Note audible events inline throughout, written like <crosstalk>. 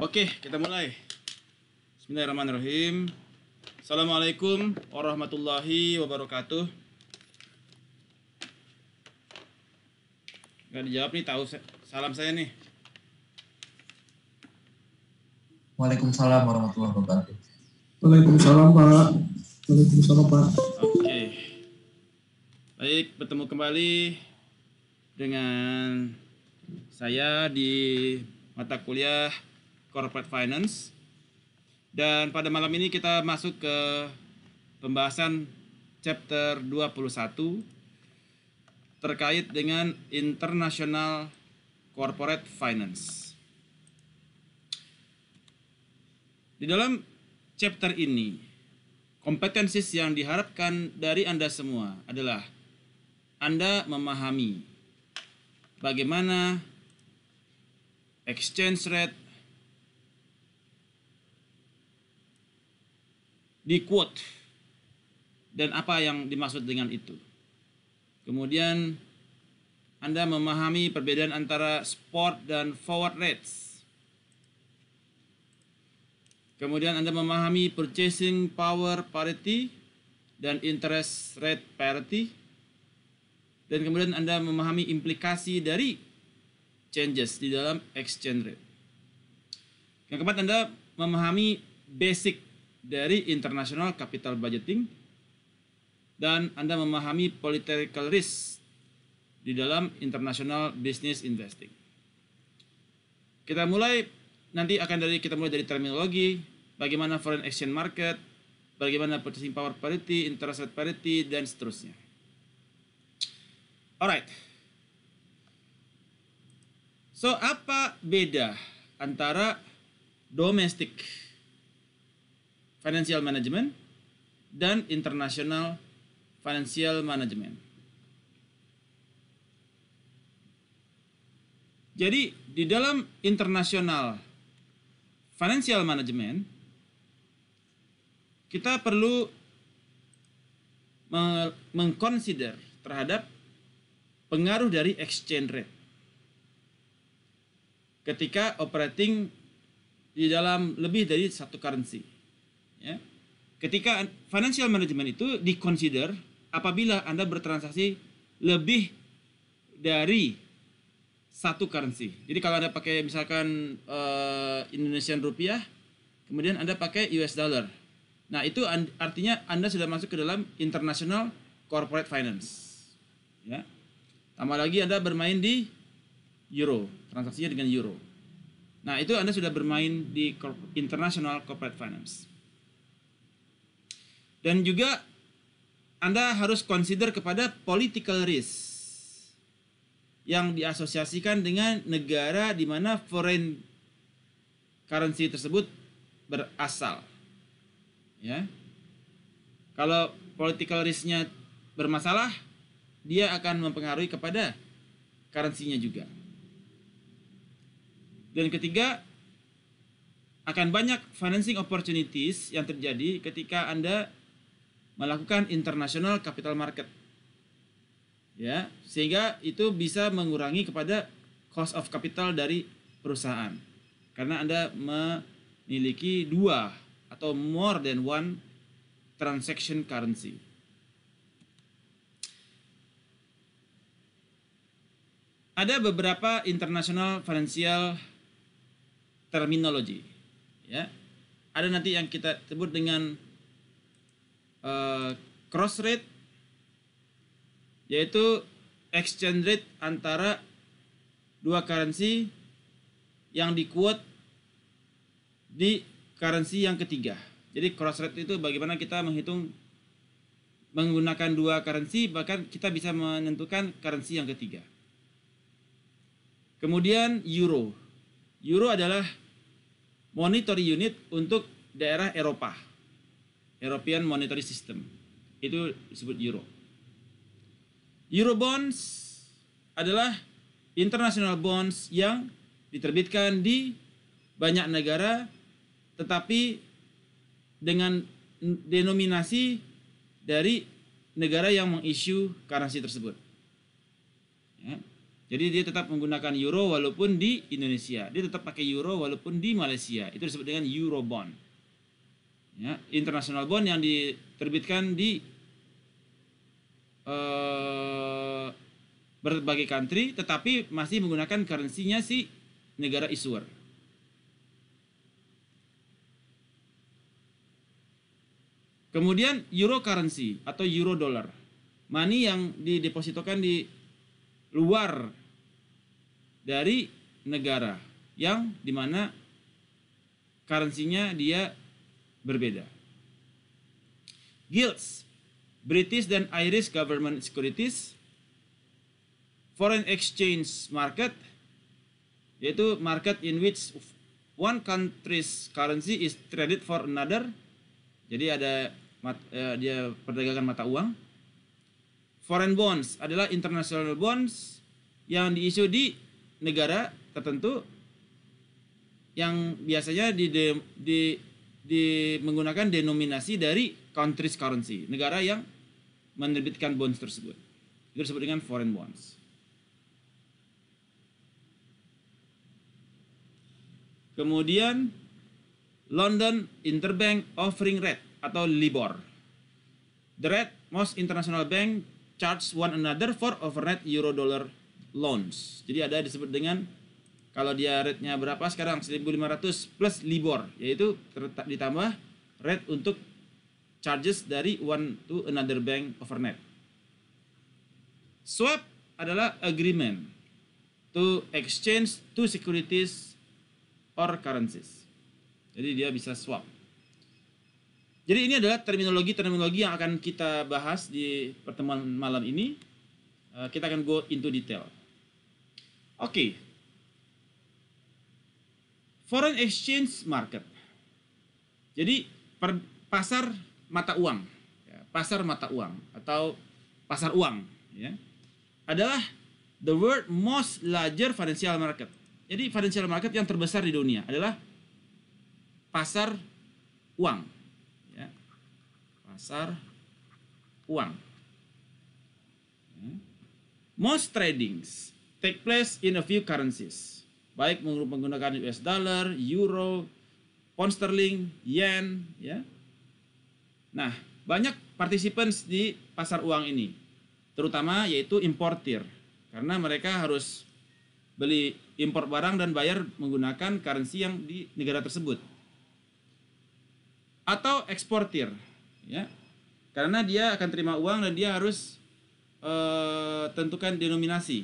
Oke, kita mulai. Bismillahirrahmanirrahim. Assalamualaikum warahmatullahi wabarakatuh. Gak dijawab nih, tahu salam saya nih. Waalaikumsalam warahmatullahi wabarakatuh. Waalaikumsalam Pak. Waalaikumsalam Pak. Oke. Okay. Baik, bertemu kembali dengan saya di mata kuliah Corporate Finance. Dan pada malam ini kita masuk ke pembahasan chapter 21 terkait dengan International Corporate Finance. Di dalam chapter ini, kompetensi yang diharapkan dari Anda semua adalah Anda memahami bagaimana exchange rate di quote dan apa yang dimaksud dengan itu. Kemudian Anda memahami perbedaan antara sport dan forward rates. Kemudian Anda memahami purchasing power parity dan interest rate parity. Dan kemudian Anda memahami implikasi dari changes di dalam exchange rate. Yang keempat Anda memahami basic dari International Capital Budgeting dan Anda memahami political risk di dalam International Business Investing. Kita mulai nanti akan dari kita mulai dari terminologi, bagaimana foreign exchange market, bagaimana purchasing power parity, interest rate parity dan seterusnya. Alright. So, apa beda antara domestik Financial Management dan International Financial Management. Jadi di dalam International Financial Management kita perlu mengconsider terhadap pengaruh dari exchange rate ketika operating di dalam lebih dari satu currency ya. Ketika financial management itu dikonsider apabila Anda bertransaksi lebih dari satu currency. Jadi kalau Anda pakai misalkan uh, Indonesian rupiah, kemudian Anda pakai US dollar. Nah, itu artinya Anda sudah masuk ke dalam international corporate finance. Ya. Tambah lagi Anda bermain di euro, transaksinya dengan euro. Nah, itu Anda sudah bermain di international corporate finance. Dan juga Anda harus consider kepada political risk yang diasosiasikan dengan negara di mana foreign currency tersebut berasal. Ya. Kalau political risk-nya bermasalah, dia akan mempengaruhi kepada currency-nya juga. Dan ketiga, akan banyak financing opportunities yang terjadi ketika Anda melakukan international capital market. Ya, sehingga itu bisa mengurangi kepada cost of capital dari perusahaan. Karena Anda memiliki dua atau more than one transaction currency. Ada beberapa international financial terminology. Ya. Ada nanti yang kita sebut dengan Eh, cross rate yaitu exchange rate antara dua currency yang dikuat di currency yang ketiga. Jadi cross rate itu bagaimana kita menghitung menggunakan dua currency bahkan kita bisa menentukan currency yang ketiga. Kemudian euro. Euro adalah monetary unit untuk daerah Eropa. European Monetary System. Itu disebut euro. Eurobonds adalah international bonds yang diterbitkan di banyak negara tetapi dengan denominasi dari negara yang mengisu currency tersebut. Ya. Jadi dia tetap menggunakan euro walaupun di Indonesia, dia tetap pakai euro walaupun di Malaysia. Itu disebut dengan euro bond ya, international bond yang diterbitkan di eh, berbagai country tetapi masih menggunakan currency-nya si negara issuer. Kemudian euro currency atau euro dollar. Money yang didepositokan di luar dari negara yang dimana currency-nya dia berbeda. Guilds, British dan Irish government securities, foreign exchange market, yaitu market in which one country's currency is traded for another. Jadi ada mat, eh, dia perdagangan mata uang. Foreign bonds adalah international bonds yang diisu di negara tertentu yang biasanya di, di di, menggunakan denominasi dari country's currency, negara yang menerbitkan bonds tersebut. Itu disebut dengan foreign bonds. Kemudian London Interbank Offering Rate atau LIBOR. The rate most international bank charge one another for overnight euro dollar loans. Jadi ada disebut dengan kalau dia rate-nya berapa sekarang? 1500 plus LIBOR, yaitu ditambah rate untuk charges dari one to another bank overnight. Swap adalah agreement to exchange two securities or currencies. Jadi dia bisa swap. Jadi ini adalah terminologi-terminologi yang akan kita bahas di pertemuan malam ini. Eh, kita akan go into detail. Oke, okay foreign exchange market. Jadi per, pasar mata uang, ya, pasar mata uang atau pasar uang, ya, adalah the world most larger financial market. Jadi financial market yang terbesar di dunia adalah pasar uang, ya, pasar uang. Hmm. Most tradings take place in a few currencies baik menggunakan US dollar, euro, pound sterling, yen, ya. Nah, banyak partisipan di pasar uang ini, terutama yaitu importir, karena mereka harus beli impor barang dan bayar menggunakan currency yang di negara tersebut. Atau eksportir, ya. Karena dia akan terima uang dan dia harus e, tentukan denominasi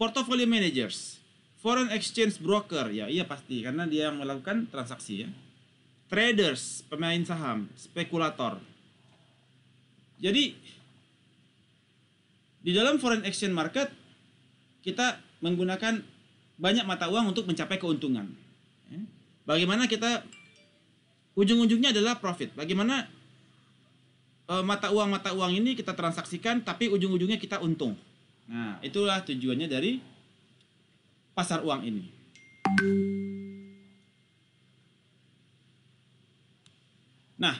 portfolio managers, foreign exchange broker, ya iya pasti karena dia yang melakukan transaksi ya. Traders, pemain saham, spekulator. Jadi di dalam foreign exchange market kita menggunakan banyak mata uang untuk mencapai keuntungan. Ya. Bagaimana kita ujung-ujungnya adalah profit. Bagaimana eh, mata uang mata uang ini kita transaksikan tapi ujung-ujungnya kita untung. Nah, itulah tujuannya dari pasar uang ini. Nah,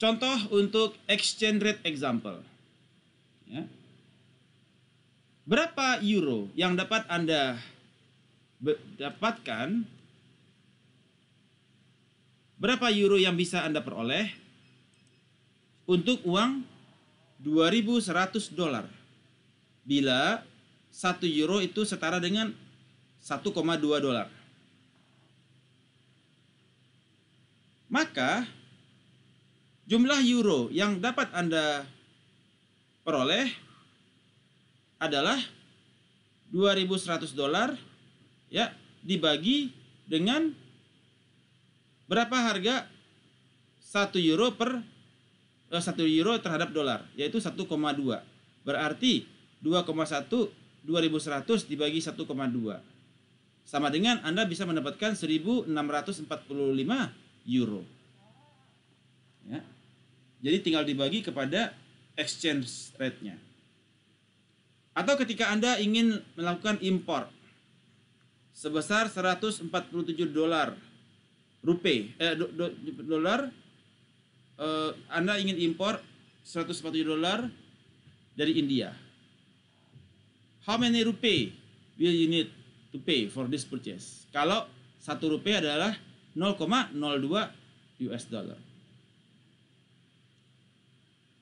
contoh untuk exchange rate example. Ya. Berapa euro yang dapat Anda dapatkan? Berapa euro yang bisa Anda peroleh untuk uang 2100 dolar? bila 1 euro itu setara dengan 1,2 dolar. Maka jumlah euro yang dapat Anda peroleh adalah 2100 dolar ya dibagi dengan berapa harga 1 euro per 1 eh, euro terhadap dolar yaitu 1,2. Berarti 2,1 2100 dibagi 1,2 sama dengan Anda bisa mendapatkan 1645 euro. Ya. Jadi tinggal dibagi kepada exchange rate-nya. Atau ketika Anda ingin melakukan impor sebesar 147 dolar rupiah eh, dolar eh, Anda ingin impor 147 dolar dari India how many rupee will you need to pay for this purchase? Kalau satu rupiah adalah 0,02 US dollar.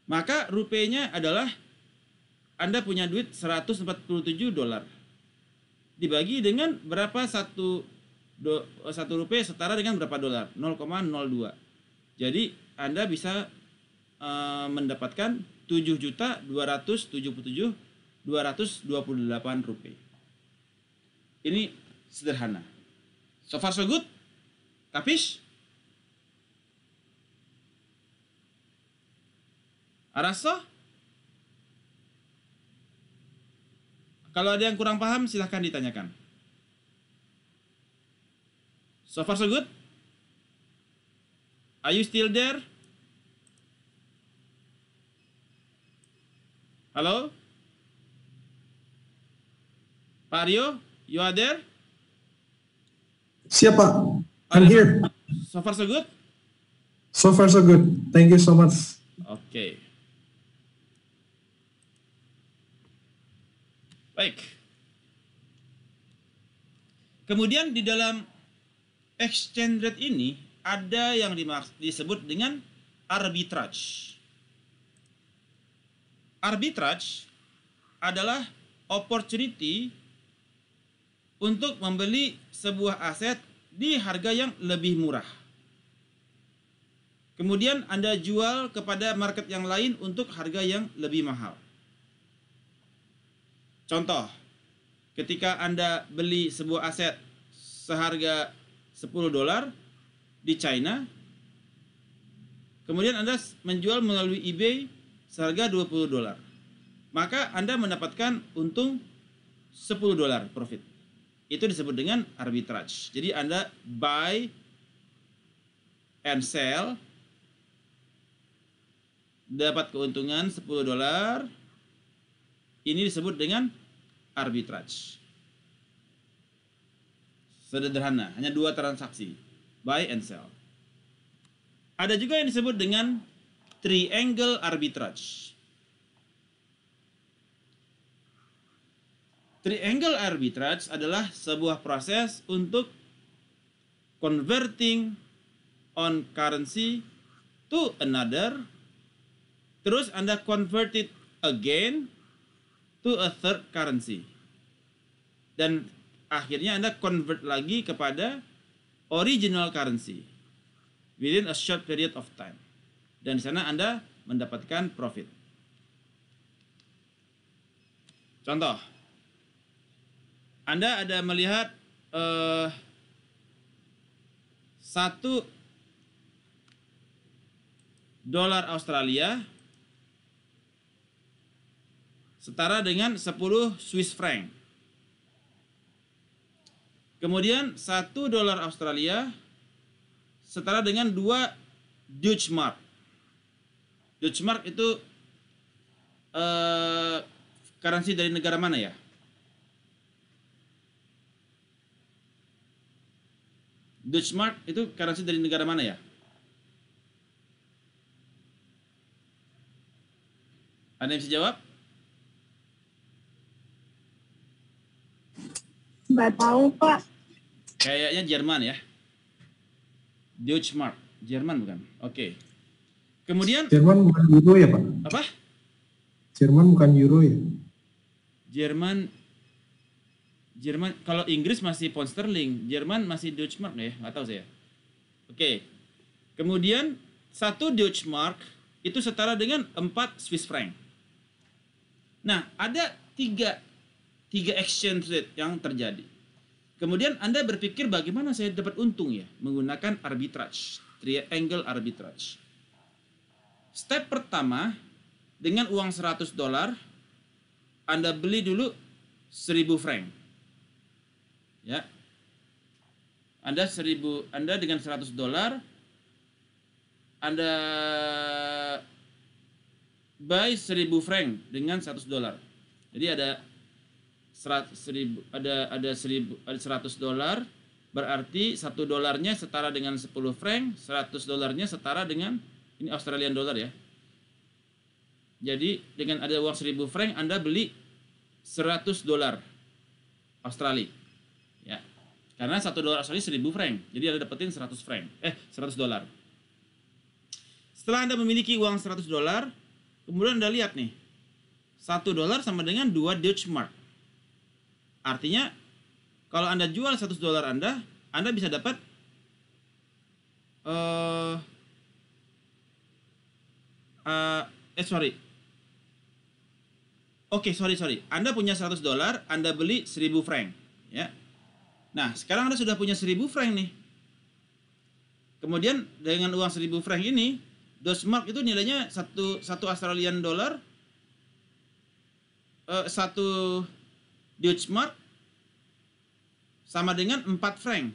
Maka rupiahnya adalah Anda punya duit 147 dolar. Dibagi dengan berapa satu do, satu rupiah setara dengan berapa dolar? 0,02. Jadi Anda bisa uh, mendapatkan 7 juta 277 228 rupiah. Ini sederhana. So far so good? Kapish? Araso? Kalau ada yang kurang paham silahkan ditanyakan. So far so good? Are you still there? halo Pak Aryo, you are there? Siapa? I'm here. So far so good? So far so good. Thank you so much. Okay. Baik. Kemudian di dalam exchange rate ini ada yang disebut dengan arbitrage. Arbitrage adalah opportunity untuk membeli sebuah aset di harga yang lebih murah. Kemudian Anda jual kepada market yang lain untuk harga yang lebih mahal. Contoh, ketika Anda beli sebuah aset seharga 10 dolar di China, kemudian Anda menjual melalui eBay seharga 20 dolar. Maka Anda mendapatkan untung 10 dolar profit itu disebut dengan arbitrage. Jadi Anda buy and sell dapat keuntungan 10 dolar. Ini disebut dengan arbitrage. Sederhana, hanya dua transaksi, buy and sell. Ada juga yang disebut dengan triangle arbitrage. Triangle arbitrage adalah sebuah proses untuk converting on currency to another terus Anda convert it again to a third currency dan akhirnya Anda convert lagi kepada original currency within a short period of time dan di sana Anda mendapatkan profit. Contoh anda ada melihat uh, satu dolar Australia setara dengan 10 Swiss franc. Kemudian satu dolar Australia setara dengan dua Deutsche Mark. Deutsche Mark itu eh, currency dari negara mana ya? Dutch Mark itu currency dari negara mana ya? Ada yang bisa jawab? Tidak tahu, Pak. Kayaknya Jerman ya. Deutsche Mark. Jerman bukan? Oke. Okay. Kemudian... Jerman bukan euro ya, Pak? Apa? Jerman bukan euro ya? Jerman Jerman kalau Inggris masih pound sterling, Jerman masih deutsche mark ya, nggak tahu saya. Oke. Kemudian satu deutsche mark itu setara dengan empat Swiss franc. Nah, ada tiga, tiga exchange rate yang terjadi. Kemudian Anda berpikir bagaimana saya dapat untung ya menggunakan arbitrage, triangle arbitrage. Step pertama, dengan uang 100 dolar, Anda beli dulu 1000 franc ya anda seribu anda dengan 100 dolar anda buy 1000 franc dengan 100 dolar jadi ada 100 seribu, ada ada 1000 ada 100 dolar berarti 1 dolarnya setara dengan 10 franc, 100 dolarnya setara dengan ini Australian dollar ya. Jadi dengan ada uang 1000 franc Anda beli 100 dolar Australia. Karena satu dolar Australia seribu franc. Jadi Anda dapetin 100 franc. Eh, 100 dolar. Setelah Anda memiliki uang 100 dolar, kemudian Anda lihat nih. 1 dolar sama dengan 2 Deutsche Mark. Artinya, kalau Anda jual 100 dolar Anda, Anda bisa dapat uh, uh, eh sorry. Oke, okay, sorry, sorry. Anda punya 100 dolar, Anda beli 1000 franc, ya Nah, sekarang Anda sudah punya 1000 franc nih. Kemudian dengan uang 1000 franc ini, Mark itu nilainya satu satu Australian dollar eh, satu Deutsche Mark sama dengan 4 franc,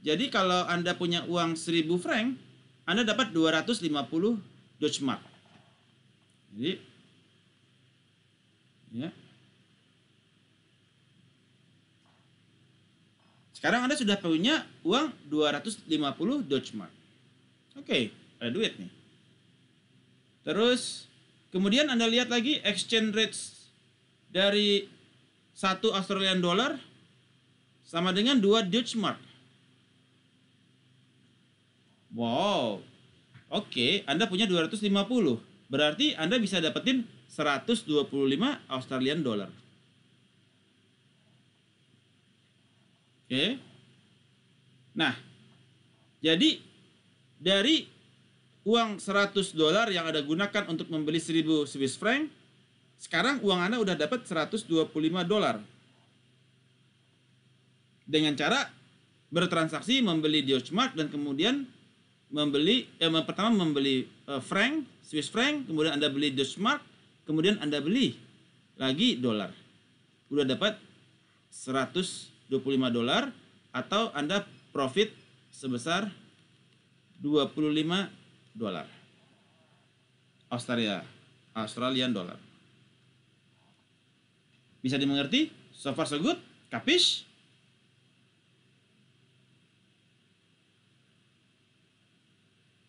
Jadi kalau Anda punya uang 1000 franc, Anda dapat 250 Deutsche Mark. Jadi ya. Sekarang Anda sudah punya uang 250 Deutsche Mark. Oke, okay, ada duit nih. Terus kemudian Anda lihat lagi exchange rates dari satu Australian dollar sama dengan 2 Deutsche Mark. Wow. Oke, okay, Anda punya 250. Berarti Anda bisa dapetin 125 Australian dollar. Oke. Nah, jadi dari uang 100 dolar yang ada gunakan untuk membeli 1000 Swiss franc, sekarang uang Anda udah dapat 125 dolar. Dengan cara bertransaksi membeli deutsche mark dan kemudian membeli eh, pertama membeli eh, franc, Swiss franc, kemudian Anda beli deutsche mark kemudian Anda beli lagi dolar. Udah dapat 100 25 dolar atau Anda profit sebesar 25 dolar. Australia, Australian dollar. Bisa dimengerti? So far so good? Kapish?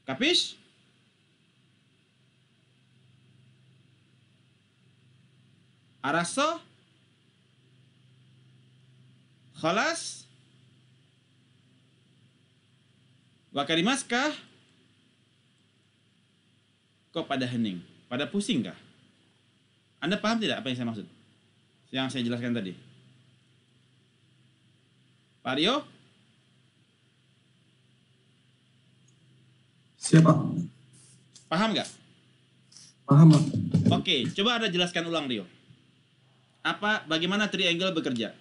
Kapish? Araso? Khalas? wakari maskah, Kok pada hening? Pada pusing kah? Anda paham tidak apa yang saya maksud? Yang saya jelaskan tadi. Pak Rio? Siapa? Paham nggak? Paham. Oke, coba Anda jelaskan ulang Rio. Apa, bagaimana triangle bekerja?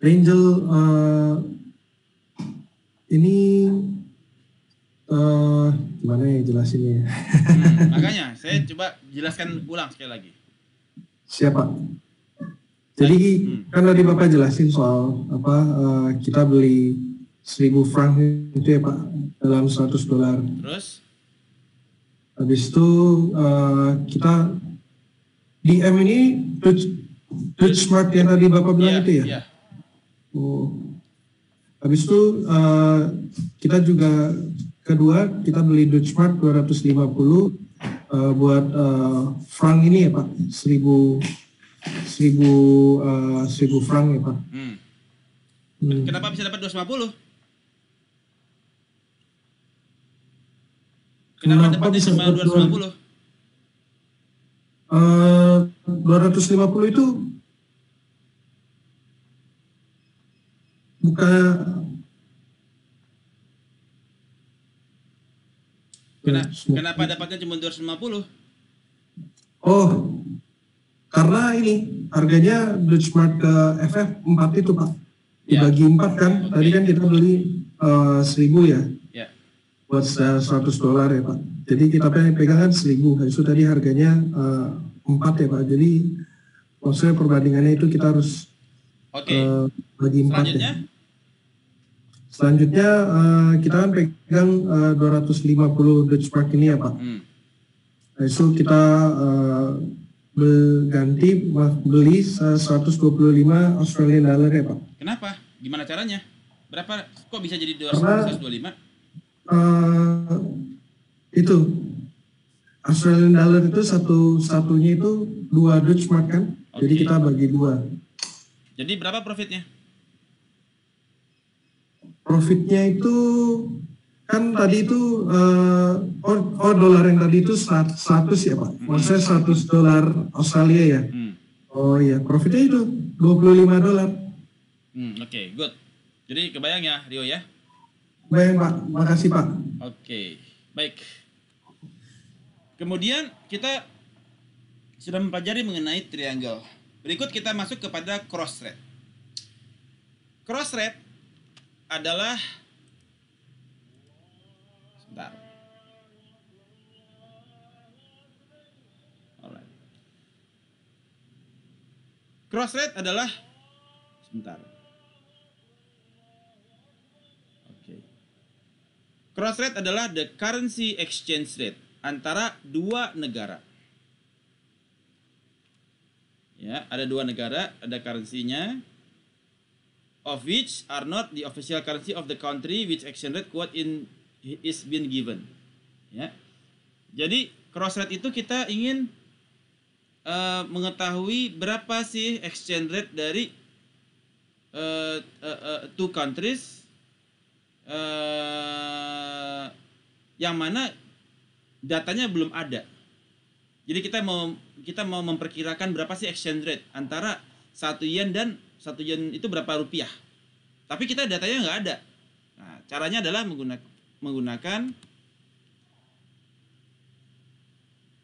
Angel uh, ini uh, gimana ya jelasinnya? Ya? hmm, <laughs> makanya saya coba jelaskan ulang sekali lagi. Siapa? Jadi hmm. kan tadi Bapak jelasin soal apa uh, kita beli seribu franc itu ya Pak dalam 100 dolar. Terus? Habis itu uh, kita DM ini Twitch, Twitch Smart yang tadi Bapak bilang yeah, itu ya? Yeah. Oh. Habis itu uh, kita juga kedua kita beli Dutch Mark 250 uh, buat uh, eh, frank ini ya Pak, 1000 1000 uh, 1000 frank ya Pak. Hmm. Hmm. Kenapa bisa dapat 250? Kenapa, Kenapa dapat di dapat 250? Uh, 250 itu buka Kena, kenapa dapatnya cuma 250? Oh, karena ini harganya benchmark ke FF 4 itu Pak. Ya. Dibagi ya. 4 kan, okay. tadi kan kita beli uh, eh, 1000 ya. ya. Buat 100 dolar ya Pak. Jadi kita pegang kan 1000, nah, itu tadi harganya uh, eh, 4 ya Pak. Jadi maksudnya perbandingannya itu kita harus... Oke. Okay. Uh, eh, bagi empat ya. Selanjutnya uh, kita kan pegang eh, uh, 250 Dutch Mark ini ya Pak. Hmm. So kita uh, eh, berganti beli 125 Australian dollar ya Pak. Kenapa? Gimana caranya? Berapa? Kok bisa jadi 225? Karena, uh, itu Australian dollar itu satu satunya itu dua Dutch mark kan. Okay. Jadi kita bagi dua. Jadi berapa profitnya? profitnya itu kan tadi itu uh, oh, oh dolar yang tadi itu 100 ya Pak. Maksudnya 100 hmm. dolar Australia ya. Hmm. Oh iya, profitnya itu 25 dolar. Hmm, oke, okay, good. Jadi kebayang ya Rio ya? Kebayang Pak. Makasih Pak. Oke. Okay. Baik. Kemudian kita sudah mempelajari mengenai triangle. Berikut kita masuk kepada cross rate. Cross rate adalah sebentar. Cross rate adalah sebentar. Oke. Cross rate adalah the currency exchange rate antara dua negara. Ya, ada dua negara, ada currency-nya, of which are not the official currency of the country which exchange rate quote in is been given. Ya. Jadi cross rate itu kita ingin uh, mengetahui berapa sih exchange rate dari uh, uh, uh, two countries uh, yang mana datanya belum ada. Jadi kita mau kita mau memperkirakan berapa sih exchange rate antara satu yen dan satu yen itu berapa rupiah. Tapi kita datanya nggak ada. Nah, caranya adalah menggunakan menggunakan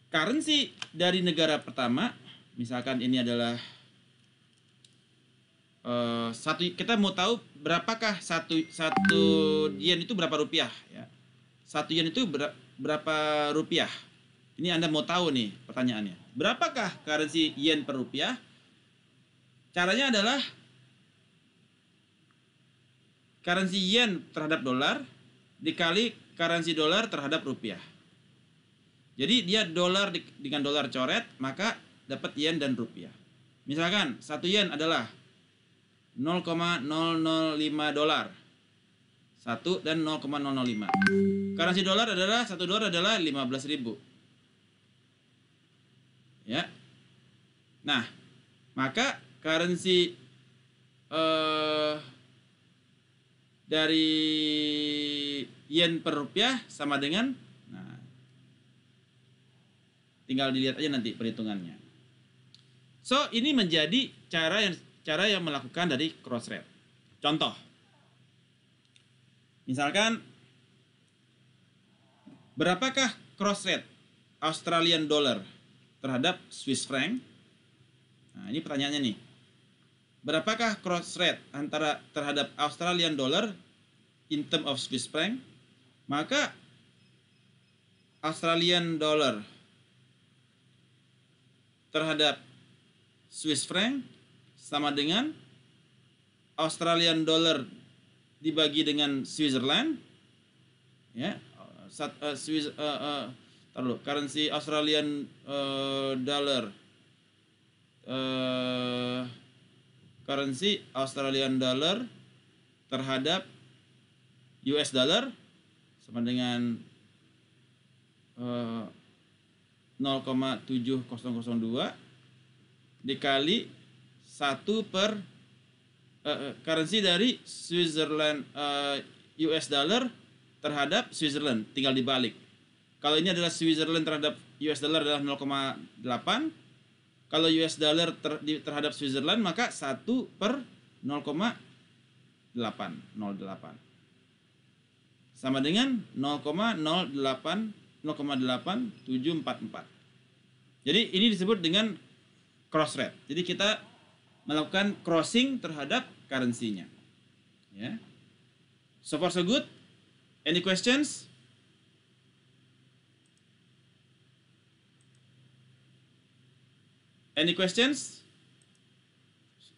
currency dari negara pertama. Misalkan ini adalah uh, satu kita mau tahu berapakah satu satu yen itu berapa rupiah ya. Satu yen itu ber, berapa rupiah? Ini Anda mau tahu nih pertanyaannya. Berapakah currency yen per rupiah? Caranya adalah currency yen terhadap dolar dikali currency dolar terhadap rupiah. Jadi dia dolar dengan dolar coret maka dapat yen dan rupiah. Misalkan satu yen adalah 0,005 dolar. 1 dan 0,005. Currency dolar adalah satu dolar adalah 15.000. Ya. Nah, maka currency uh, dari yen per rupiah sama dengan nah tinggal dilihat aja nanti perhitungannya. So, ini menjadi cara yang cara yang melakukan dari cross rate. Contoh. Misalkan berapakah cross rate Australian dollar terhadap Swiss franc? Nah, ini pertanyaannya nih. Berapakah cross rate antara terhadap Australian dollar in term of Swiss franc? Maka Australian dollar terhadap Swiss franc sama dengan Australian dollar dibagi dengan Switzerland ya sat, uh, Swiss uh, eh, uh, eh, taruh currency Australian uh, dollar uh, currency Australian dollar terhadap US dollar sama dengan eh, uh, 0,7002 dikali 1 per uh, currency dari Switzerland uh, US dollar terhadap Switzerland tinggal dibalik. Kalau ini adalah Switzerland terhadap US dollar adalah 0,8 kalau US dollar ter, di, terhadap Switzerland maka 1 per 0,808 sama dengan 0,08 jadi ini disebut dengan cross rate jadi kita melakukan crossing terhadap currency-nya ya yeah. so far so good any questions Any questions?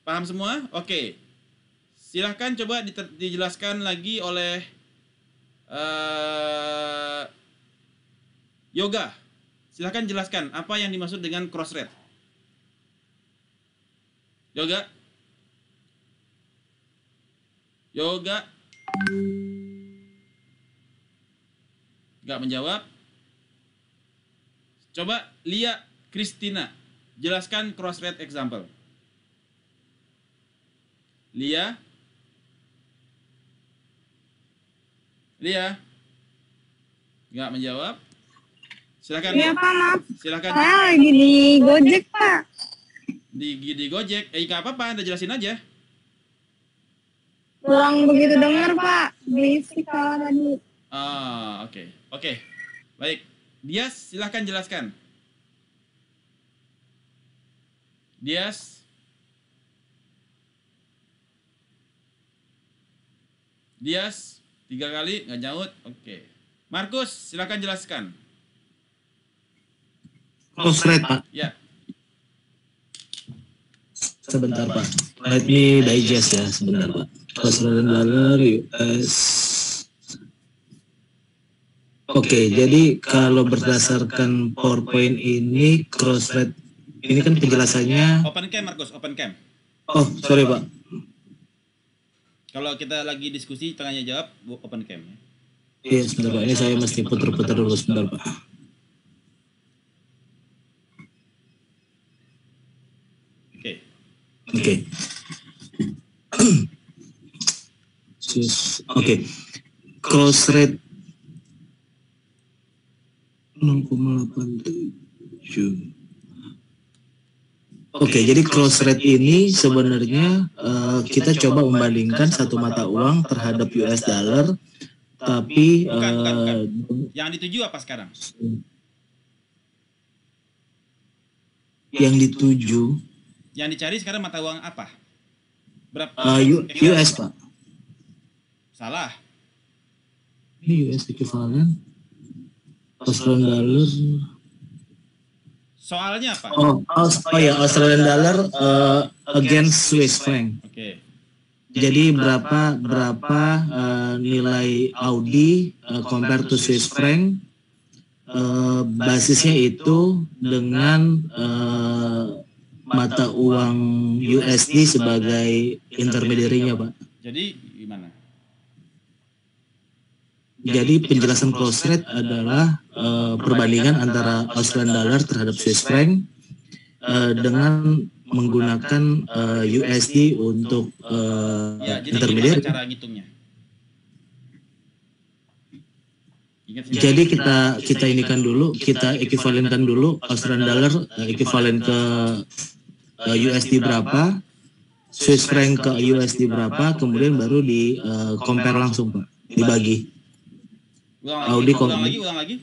Paham semua? Oke. Okay. Silahkan coba dijelaskan lagi oleh uh, Yoga. Silahkan jelaskan apa yang dimaksud dengan cross rate. Yoga. Yoga. Gak menjawab. Coba Lia Kristina. Jelaskan cross rate example. Lia. Lia. Enggak menjawab. Silakan. Iya, Pak, maaf. Silakan. Saya lagi di Gojek, Pak. Di di Gojek. Eh, enggak apa-apa, Anda jelasin aja. Kurang begitu dengar, Pak. Berisik kalau tadi. Ah, oke. Okay. Oke. Okay. Baik. Dia silahkan jelaskan. dia Dias tiga kali nggak nyaut. Oke. Markus, silakan jelaskan. Close rate, Pak. Ya. Sebentar, Pak. Let me digest ya, sebentar, Pak. Close rate dollar US. Oke, okay, jadi kalau berdasarkan PowerPoint ini cross rate ini kan penjelasannya. Open cam, Markus. Open cam. Oh, sorry, sorry Pak. Kalau kita lagi diskusi, tengahnya jawab, open cam. Iya, sebentar Pak. Ini saya mesti putar-putar dulu sebentar Pak. Oke. Oke. Oke. Cross rate 0,87 Oke, okay, jadi close rate ini sebenarnya uh, kita coba membandingkan satu mata uang terhadap US dollar, tapi bukan, uh, eh, yang dituju apa sekarang? Yang dituju. Yang dicari sekarang mata uang apa? Berapa? Uh, US pak. Salah. Ini US equivalent. Australian dollar. Soalnya apa? Oh, oh, oh ya Australian dollar uh, against Swiss franc. Oke. Okay. Jadi berapa berapa uh, nilai Audi uh, compare to Swiss franc? Uh, basisnya itu dengan uh, mata uang USD sebagai intermediary Pak. Jadi jadi penjelasan close rate adalah uh, perbandingan antara Australian dollar terhadap Swiss franc uh, dengan menggunakan uh, USD untuk uh, jadi intermediate. Jadi kita kita inikan dulu, kita ekuivalenkan dulu Australian dollar ekuivalen ke USD berapa, Swiss franc ke USD berapa, kemudian baru di uh, compare langsung pak, dibagi. Ulang lagi, Audi ulang lagi, ulang lagi.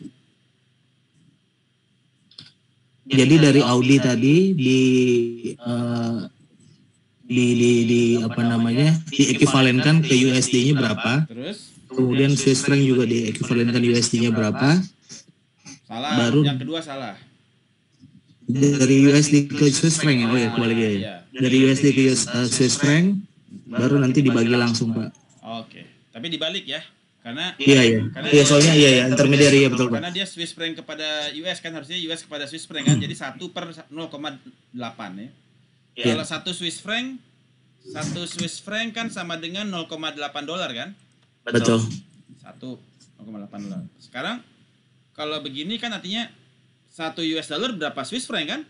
Jadi, Jadi dari Audi tadi di uh, di, di, di apa namanya diekuivalenkan ke USD-nya berapa? Terus kemudian Swiss franc juga diekuivalenkan USD-nya berapa? Salah. Baru yang kedua salah. Dari USD ke Swiss franc ya? oh iya, ya kembali ya. Dari USD ke eh, Swiss franc baru nanti dibagi langsung pak. Oke, tapi dibalik ya. Karena iya iya. Karena iya soalnya iya ya intermediary ya betul Karena dia Swiss franc kepada US kan harusnya US kepada Swiss franc kan. Jadi satu per 0,8 ya. Iya. Kalau satu Swiss franc, satu Swiss franc kan sama dengan 0,8 dolar kan? Betul. Satu 0,8 dolar. Sekarang kalau begini kan artinya satu US dollar berapa Swiss franc kan?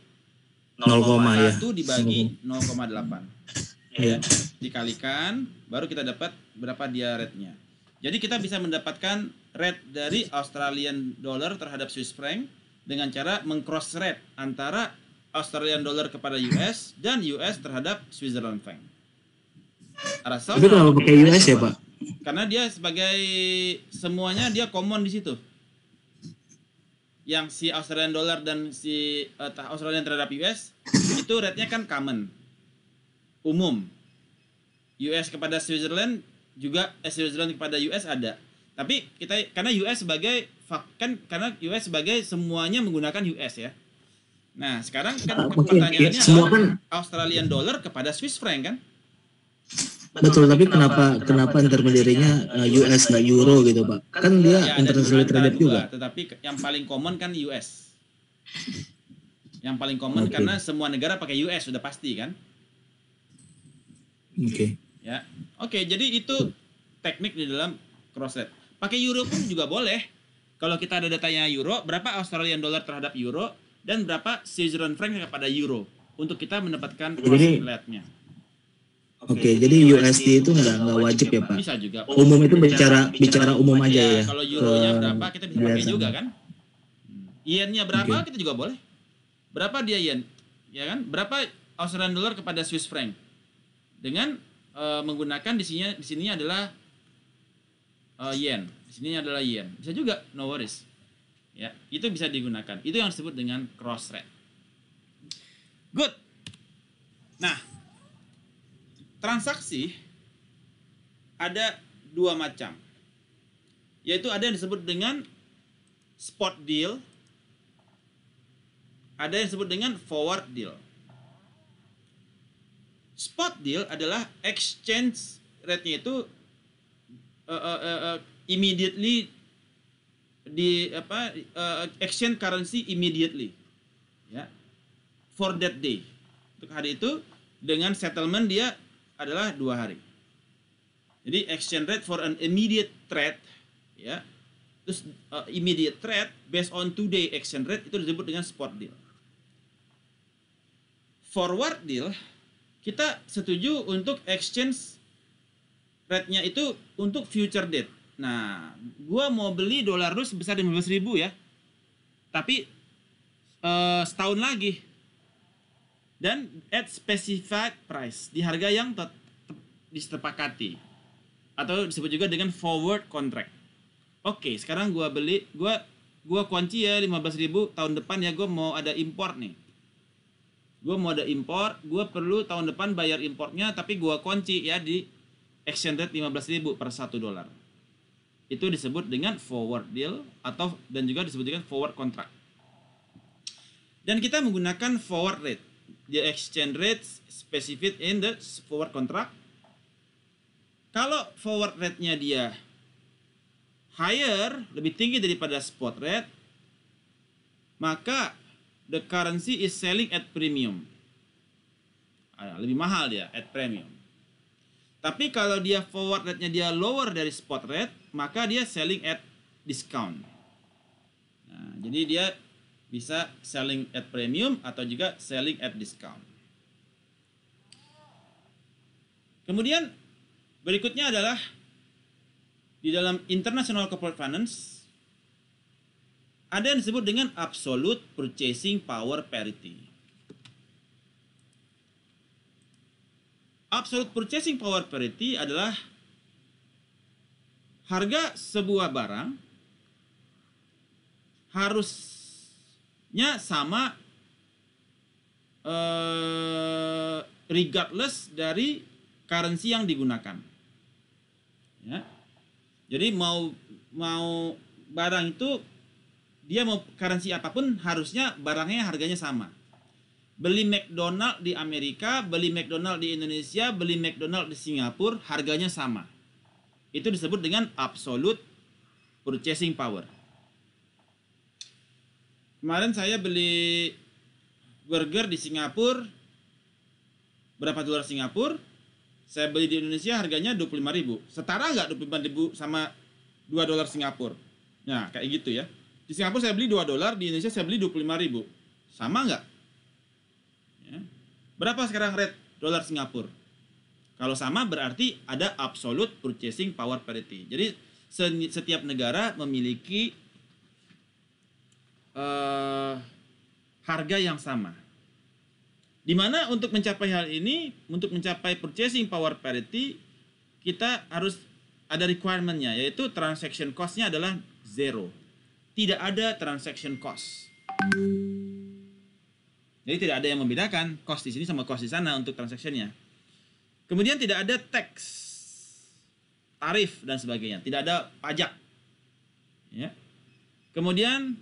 0,1 ya. dibagi 0,8. Ya. Dikalikan, baru kita dapat berapa dia rate-nya. Jadi kita bisa mendapatkan rate dari Australian dollar terhadap Swiss franc dengan cara mengcross rate antara Australian dollar kepada US dan US terhadap Switzerland franc. Arasal Tapi kalau pakai US ya, Pak? Karena dia sebagai semuanya dia common di situ. Yang si Australian dollar dan si uh, Australian terhadap US itu rate-nya kan common. Umum. US kepada Switzerland juga Zealand kepada US ada. Tapi kita karena US sebagai kan karena US sebagai semuanya menggunakan US ya. Nah, sekarang kan Mungkin, pertanyaannya ya, semua kan Australian dollar kepada Swiss franc kan? Betul, tapi kenapa kenapa, kenapa eh, US nggak euro gitu, Pak? Kan iya, dia ya, international trade juga. Tetapi yang paling common kan US. Yang paling common okay. karena semua negara pakai US sudah pasti kan? Oke. Ya. Oke, okay, jadi itu teknik di dalam rate. Pakai euro pun juga boleh. Kalau kita ada datanya euro, berapa Australian dollar terhadap euro dan berapa Switzerland franc kepada euro untuk kita mendapatkan rate-nya. Oke, okay, jadi USD itu nggak nggak wajib ya, ya pak. Bisa juga. Umum itu bicara bicara umum aja ya. Kalau euronya berapa kita bisa pakai juga kan? Yennya berapa okay. kita juga boleh. Berapa dia yen? Ya kan? Berapa Australian dollar kepada Swiss franc? Dengan uh, menggunakan di sini di sini adalah uh, yen. Di sini adalah yen. Bisa juga no worries. Ya, itu bisa digunakan. Itu yang disebut dengan cross rate. Good. Nah, transaksi ada dua macam. Yaitu ada yang disebut dengan spot deal, ada yang disebut dengan forward deal. Spot deal adalah exchange rate-nya itu uh, uh, uh, immediately di apa uh, exchange currency immediately ya for that day untuk hari itu dengan settlement dia adalah dua hari jadi exchange rate for an immediate trade ya terus uh, immediate trade based on today exchange rate itu disebut dengan spot deal forward deal kita setuju untuk exchange rate-nya itu untuk future date. Nah, gua mau beli dolar Rus sebesar 15 ribu ya. Tapi uh, setahun lagi. Dan at specified price, di harga yang disepakati. Atau disebut juga dengan forward contract. Oke, okay, sekarang gua beli, gua gua kunci ya 15.000 tahun depan ya gua mau ada import nih gue mau ada impor gue perlu tahun depan bayar importnya tapi gue kunci ya di exchange rate 15 ribu per 1 dolar itu disebut dengan forward deal atau dan juga disebut dengan forward contract dan kita menggunakan forward rate the exchange rate specific in the forward contract kalau forward rate-nya dia higher lebih tinggi daripada spot rate maka the currency is selling at premium. Ah, ya, lebih mahal dia at premium. Tapi kalau dia forward rate-nya dia lower dari spot rate, maka dia selling at discount. Nah, jadi dia bisa selling at premium atau juga selling at discount. Kemudian berikutnya adalah di dalam international corporate finance ada yang disebut dengan absolute purchasing power parity. Absolute purchasing power parity adalah harga sebuah barang harusnya sama eh, regardless dari currency yang digunakan. Ya. Jadi mau mau barang itu dia mau currency apapun harusnya barangnya harganya sama. Beli McDonald di Amerika, beli McDonald di Indonesia, beli McDonald di Singapura, harganya sama. Itu disebut dengan absolute purchasing power. Kemarin saya beli burger di Singapura berapa dolar Singapura? Saya beli di Indonesia harganya 25.000. Setara nggak 25.000 sama 2 dolar Singapura? Nah, kayak gitu ya. Di Singapura saya beli 2 dolar, di Indonesia saya beli 25 ribu. Sama nggak? Ya. Berapa sekarang rate dolar Singapura? Kalau sama berarti ada absolute purchasing power parity. Jadi setiap negara memiliki uh, harga yang sama. Dimana untuk mencapai hal ini, untuk mencapai purchasing power parity, kita harus ada requirement-nya, yaitu transaction cost-nya adalah zero tidak ada transaction cost. Jadi tidak ada yang membedakan cost di sini sama cost di sana untuk transaksinya. Kemudian tidak ada tax, tarif dan sebagainya. Tidak ada pajak. Ya. Kemudian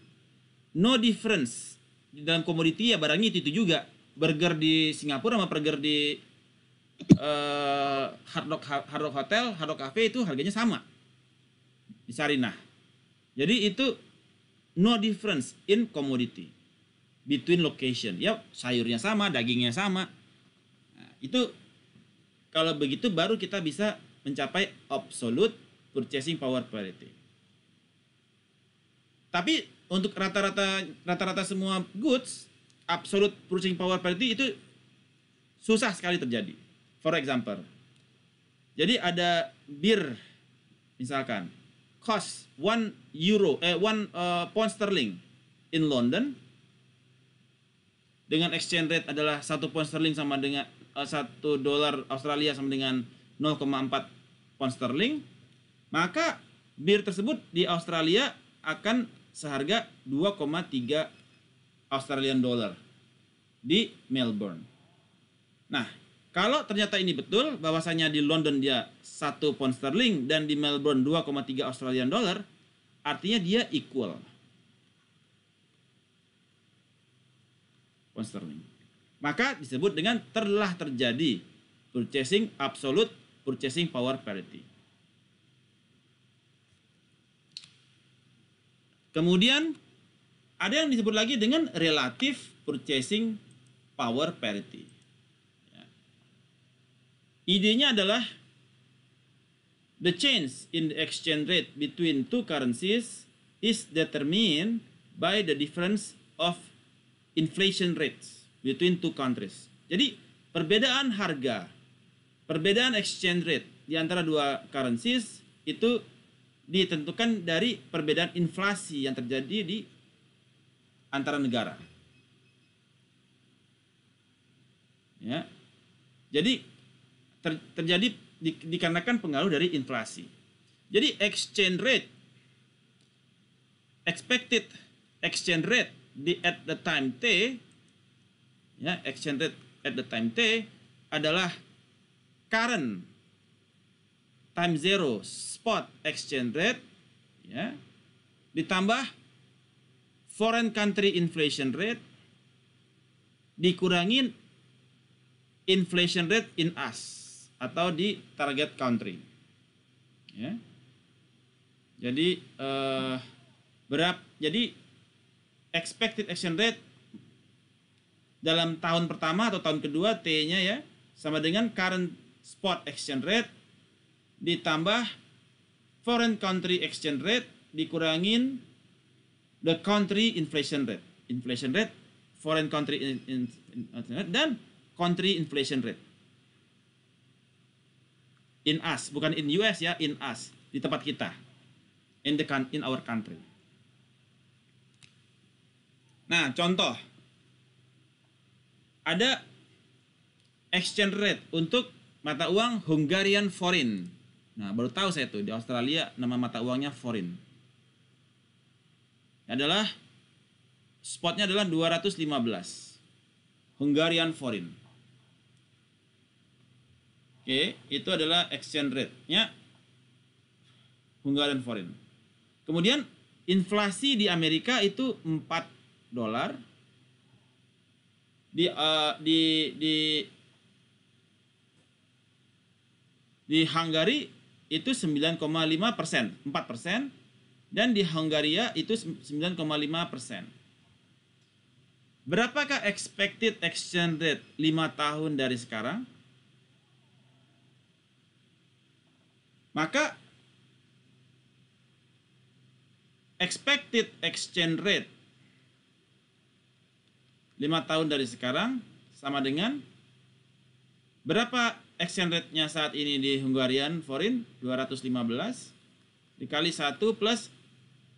no difference di dalam komoditi ya barangnya itu, itu juga. Burger di Singapura sama burger di uh, Hard, Rock, Hard Rock Hotel, Hard Rock Cafe itu harganya sama di Sarinah. Jadi itu no difference in commodity between location. Ya, sayurnya sama, dagingnya sama. Nah, itu kalau begitu baru kita bisa mencapai absolute purchasing power parity. Tapi untuk rata-rata rata-rata semua goods, absolute purchasing power parity itu susah sekali terjadi. For example, jadi ada bir misalkan Cost one euro, eh, one uh, pound sterling in London dengan exchange rate adalah satu pound sterling sama dengan eh, satu uh, dolar Australia sama dengan 0,4 pound sterling, maka bir tersebut di Australia akan seharga 2,3 Australian dollar di Melbourne. Nah, kalau ternyata ini betul bahwasanya di London dia satu pound sterling dan di Melbourne 2,3 Australian dollar, artinya dia equal. Pound sterling. Maka disebut dengan telah terjadi purchasing absolute purchasing power parity. Kemudian ada yang disebut lagi dengan relative purchasing power parity. Idenya adalah the change in the exchange rate between two currencies is determined by the difference of inflation rates between two countries. Jadi perbedaan harga, perbedaan exchange rate di antara dua currencies itu ditentukan dari perbedaan inflasi yang terjadi di antara negara. Ya. Jadi ter, terjadi di, dikarenakan pengaruh dari inflasi. Jadi exchange rate expected exchange rate di at the time t ya exchange rate at the time t adalah current time zero spot exchange rate ya ditambah foreign country inflation rate dikurangin inflation rate in us atau di target country. Ya. Jadi eh, berap jadi expected action rate dalam tahun pertama atau tahun kedua T-nya ya sama dengan current spot action rate ditambah foreign country exchange rate dikurangin the country inflation rate inflation rate foreign country in, in, in, dan country inflation rate in us, bukan in US ya, in us, di tempat kita. In the in our country. Nah, contoh ada exchange rate untuk mata uang Hungarian foreign. Nah, baru tahu saya tuh di Australia nama mata uangnya foreign. Adalah spotnya adalah 215. Hungarian foreign. Oke, okay, itu adalah exchange rate-nya Hungarian foreign. Kemudian inflasi di Amerika itu 4 dolar. Di uh, di di di Hungary itu 9,5 persen, 4 persen, dan di Hungaria itu 9,5 persen. Berapakah expected exchange rate 5 tahun dari sekarang? Maka expected exchange rate 5 tahun dari sekarang sama dengan berapa exchange rate-nya saat ini di Hungarian forint 215 dikali 1 plus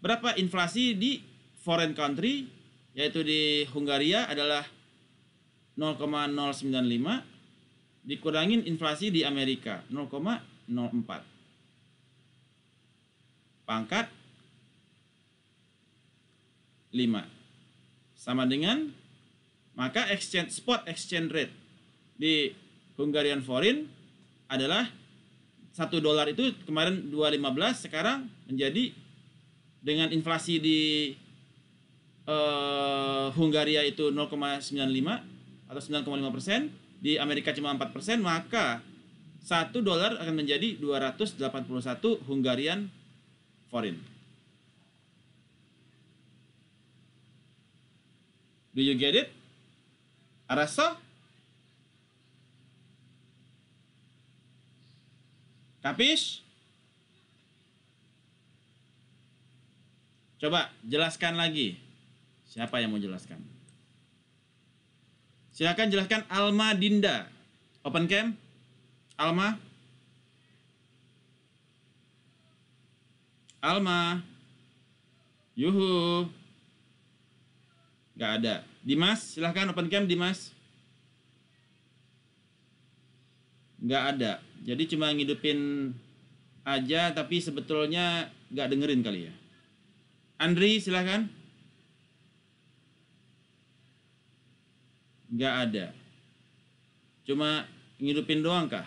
berapa inflasi di foreign country yaitu di Hungaria adalah 0,095 dikurangin inflasi di Amerika 0,04 pangkat 5. Sama dengan maka exchange spot exchange rate di Hungarian forint adalah 1 dolar itu kemarin 2.15 sekarang menjadi dengan inflasi di eh, Hungaria itu 0,95 atau 9,5 persen di Amerika cuma 4 persen maka 1 dolar akan menjadi 281 Hungarian foreign. Do you get it? Arasa? Kapis? Coba jelaskan lagi. Siapa yang mau jelaskan? Silakan jelaskan Alma Dinda. Open cam? Alma? Alma. Yuhu. Nggak ada. Dimas, silahkan open cam Dimas. Nggak ada. Jadi cuma ngidupin aja tapi sebetulnya nggak dengerin kali ya. Andri, silahkan. Nggak ada. Cuma ngidupin doang kah?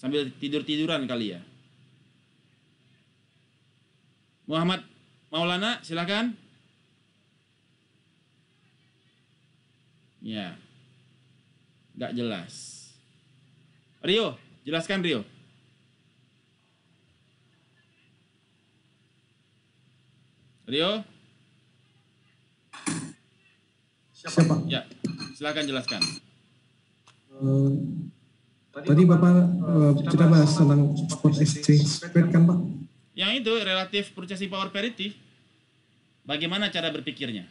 Sambil tidur-tiduran kali ya. Muhammad Maulana, silakan. Ya. Nggak jelas. Rio, jelaskan Rio. Rio? Siapa? Ya, silakan jelaskan. Eh, tadi Bapak, uh, eh, cerita bahas tentang sport exchange kan Pak? yang itu relatif purchasing power parity, bagaimana cara berpikirnya?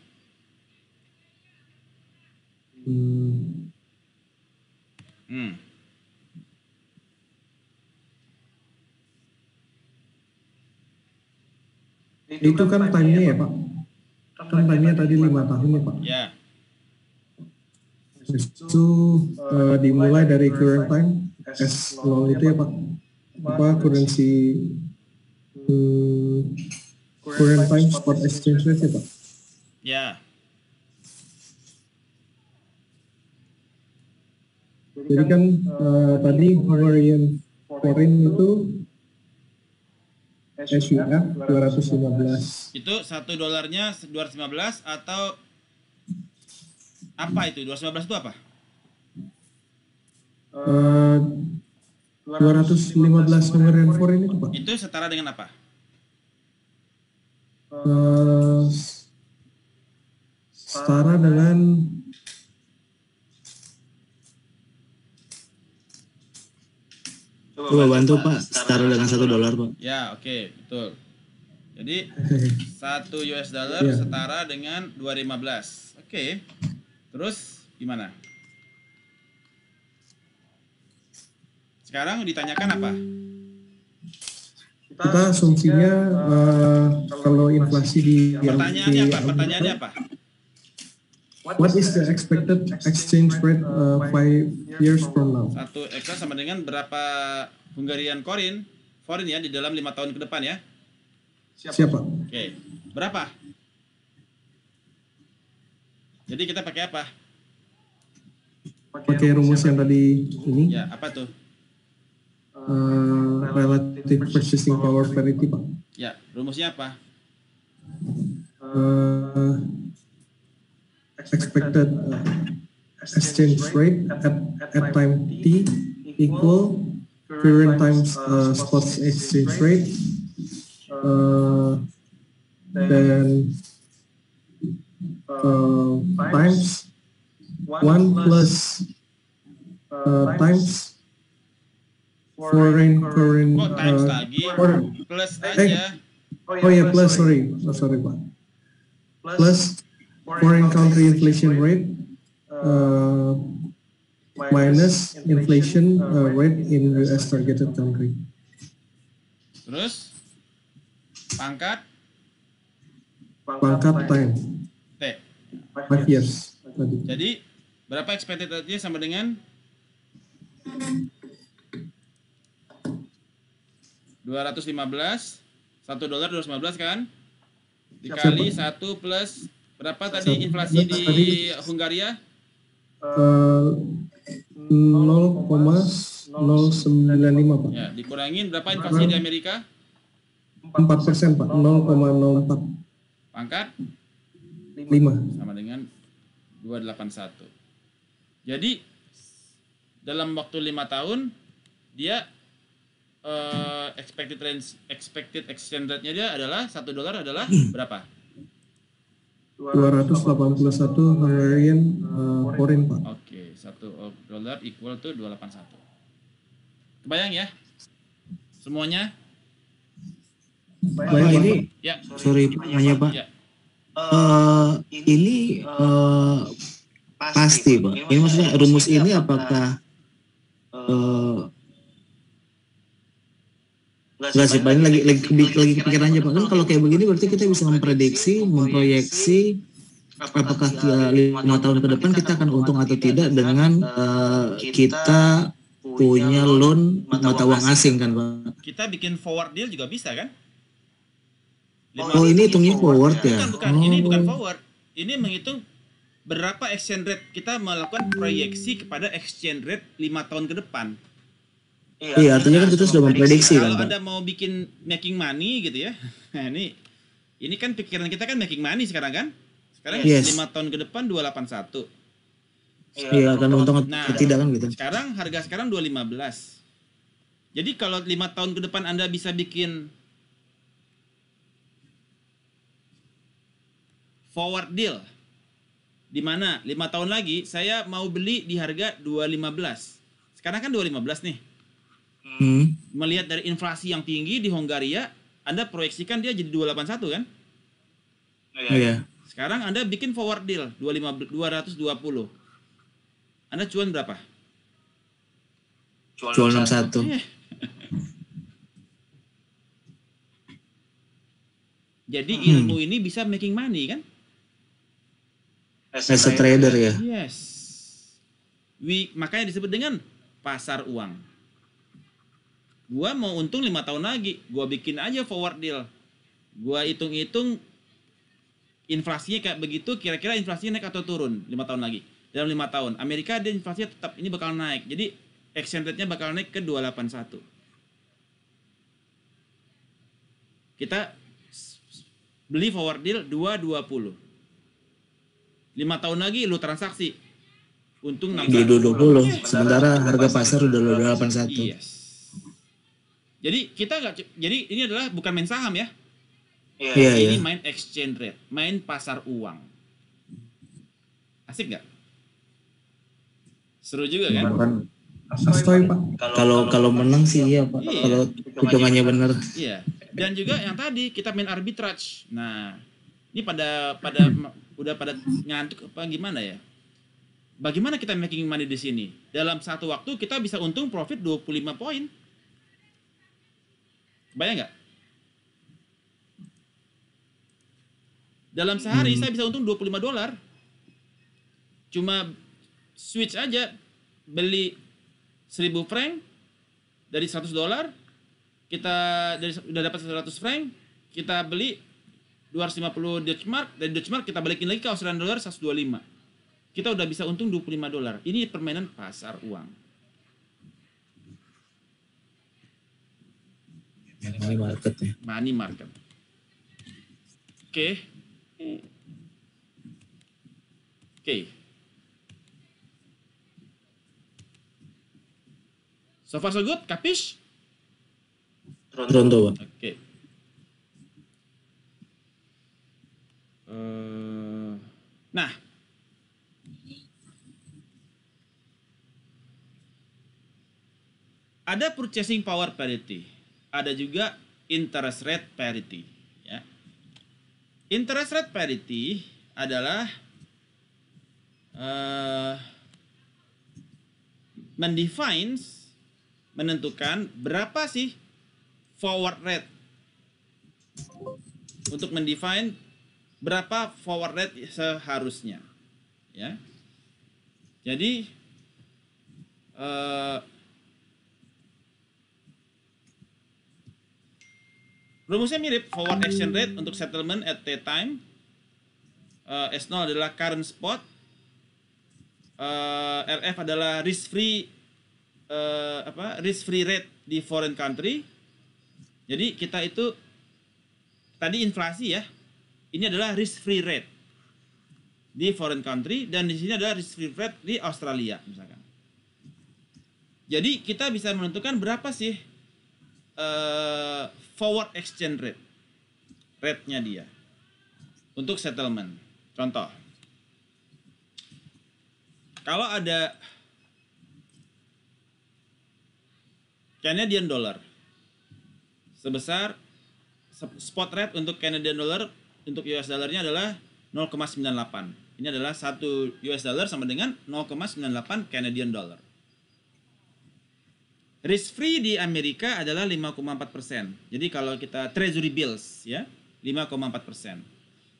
Hmm. hmm. Itu kan tanya ya Pak? Kan tanya tadi lima tahun ya Pak? Ya. Itu uh, dimulai dari current time, as long itu ya Pak? Apa kurensi Current time Spot Exchange Rate ya Pak? Ya. Jadi kan uh, tadi Korean Korean itu SUF 215. Itu satu dolarnya 215 atau apa itu? 215 itu apa? Uh, 215 nomor handphone ini tuh Pak. Itu setara dengan apa? Uh, setara dengan Coba, bantu Pak, pak. setara dengan satu dolar Pak. Ya, oke, okay, betul. Jadi <laughs> satu US dollar yeah. setara dengan 215. Oke. Okay. Terus gimana? Sekarang ditanyakan apa? Kita asumsinya uh, kalau inflasi di pertanyaannya apa? Pertanyaannya apa? What is the expected exchange rate uh, five years from now? Satu ekor sama dengan berapa Hungarian korin, foreign ya di dalam lima tahun ke depan ya? Siapa? Siapa? Oke, okay. berapa? Jadi kita pakai apa? Pakai rumus yang tadi ini? Ya, apa tuh? uh, eh, relative purchasing power parity pak ya rumusnya apa uh, expected uh, exchange rate at, at time t equal current times uh, spot exchange rate uh, then uh, times one plus uh, times Foreign, foreign. Kok oh, uh, lagi? Foreign. Plus eh, aja. Eh, oh ya, plus sorry, oh, sorry pak. Plus foreign country inflation rate uh, uh, minus inflation uh, uh rate in US targeted country. Terus pangkat pangkat time. T. 5 years. Jadi berapa expected aja sama dengan 215 1 dolar 215 kan dikali 1 plus berapa tadi inflasi di Hungaria uh, eh, 0,095 Pak. Ya, dikurangin berapa inflasi di Amerika? 4 persen Pak, 0,04. Pangkat? 5. Sama dengan 281. Jadi dalam waktu 5 tahun dia uh, expected range expected exchange rate-nya dia adalah satu dolar adalah <clears throat> berapa? 281 Hungarian uh, pak. Oke, okay, satu dolar equal to 281. Kebayang ya? Semuanya? Bayang, ini, ya. sorry hanya pak. Ya. Uh, ini uh, pasti pak. Ini maksudnya rumus ini apakah uh, Enggak sih, paling lagi lagi, lagi kepikiran aja Pak. Kan kalau kayak begini berarti kita bisa memprediksi, iya. memproyeksi apakah lima tahun ke depan kita akan untung atau tidak dengan uh, kita punya loan mata uang asing kan Pak. Kita bikin forward deal juga bisa kan? Oh, oh ini hitungnya forward ya? ya? Bukan, bukan. Oh. ini bukan oh. forward. Ini menghitung berapa exchange rate kita melakukan proyeksi kepada exchange rate lima tahun ke depan. Iya, iya artinya iya, kan kita sudah memprediksi kan. Kalau Pak. mau bikin making money gitu ya. <laughs> Nah, ini ini kan pikiran kita kan making money sekarang kan? Sekarang yes. 5 tahun ke depan 281. Iya, iya kan untung nah, tidak kan gitu. Sekarang harga sekarang 215. Jadi kalau 5 tahun ke depan Anda bisa bikin forward deal di mana 5 tahun lagi saya mau beli di harga 215. Sekarang kan 215 nih hmm. melihat dari inflasi yang tinggi di Hongaria, Anda proyeksikan dia jadi 281 kan? Iya. Oh, iya. yeah. Sekarang Anda bikin forward deal 25 220. Anda cuan berapa? Cuan, cuan 61. Eh. <laughs> jadi hmm. ilmu ini bisa making money kan? As a, trader, ya. ya. Yes. We, makanya disebut dengan pasar uang. Gua mau untung lima tahun lagi, gua bikin aja forward deal. Gua hitung-hitung inflasinya kayak begitu, kira-kira inflasinya naik atau turun lima tahun lagi. Dalam lima tahun, Amerika dia inflasinya tetap ini bakal naik. Jadi exchange rate-nya bakal naik ke 281. Kita beli forward deal 220. Lima tahun lagi lu transaksi. Untung 6 220. Sementara harga pasar udah 281. Yes. Iya. Jadi kita nggak jadi ini adalah bukan main saham ya. Iya. Yeah. Yeah, ini yeah. main exchange rate, main pasar uang. Asik nggak? Seru juga kan? Bukan. Astoy, Pak. Kalau kalau menang sih iya, Pak. Iya, kalau hitungannya benar. Iya. Dan juga yang tadi kita main arbitrage. Nah, ini pada pada hmm. udah pada ngantuk apa gimana ya? Bagaimana kita making money di sini? Dalam satu waktu kita bisa untung profit 25 poin. Bayang nggak? Dalam sehari hmm. saya bisa untung 25 dolar. Cuma switch aja beli 1000 franc dari 100 dolar kita dari udah dapat 100 franc kita beli 250 Dutch mark dari Dutch mark kita balikin lagi ke Australian dollar 125 kita udah bisa untung 25 dolar ini permainan pasar uang money market ya. Money market. Oke. Okay. Oke. Okay. So far so good, kapis? Toronto. Oke. Okay. Uh, eh, nah, ada purchasing power parity ada juga interest rate parity ya. Interest rate parity adalah uh, eh, mendefine menentukan berapa sih forward rate untuk mendefine berapa forward rate seharusnya ya jadi eh, Rumusnya mirip forward action rate untuk settlement at T time. Uh, S0 adalah current spot. Uh, RF adalah risk free uh, apa? risk free rate di foreign country. Jadi kita itu tadi inflasi ya. Ini adalah risk free rate di foreign country dan di sini adalah risk free rate di Australia misalkan. Jadi kita bisa menentukan berapa sih uh, forward exchange rate rate-nya dia untuk settlement. Contoh, kalau ada Canadian dollar sebesar spot rate untuk Canadian dollar untuk US dollar nya adalah 0,98. Ini adalah 1 US dollar sama dengan 0,98 Canadian dollar. Risk free di Amerika adalah 5,4%. Jadi kalau kita treasury bills ya, 5,4%.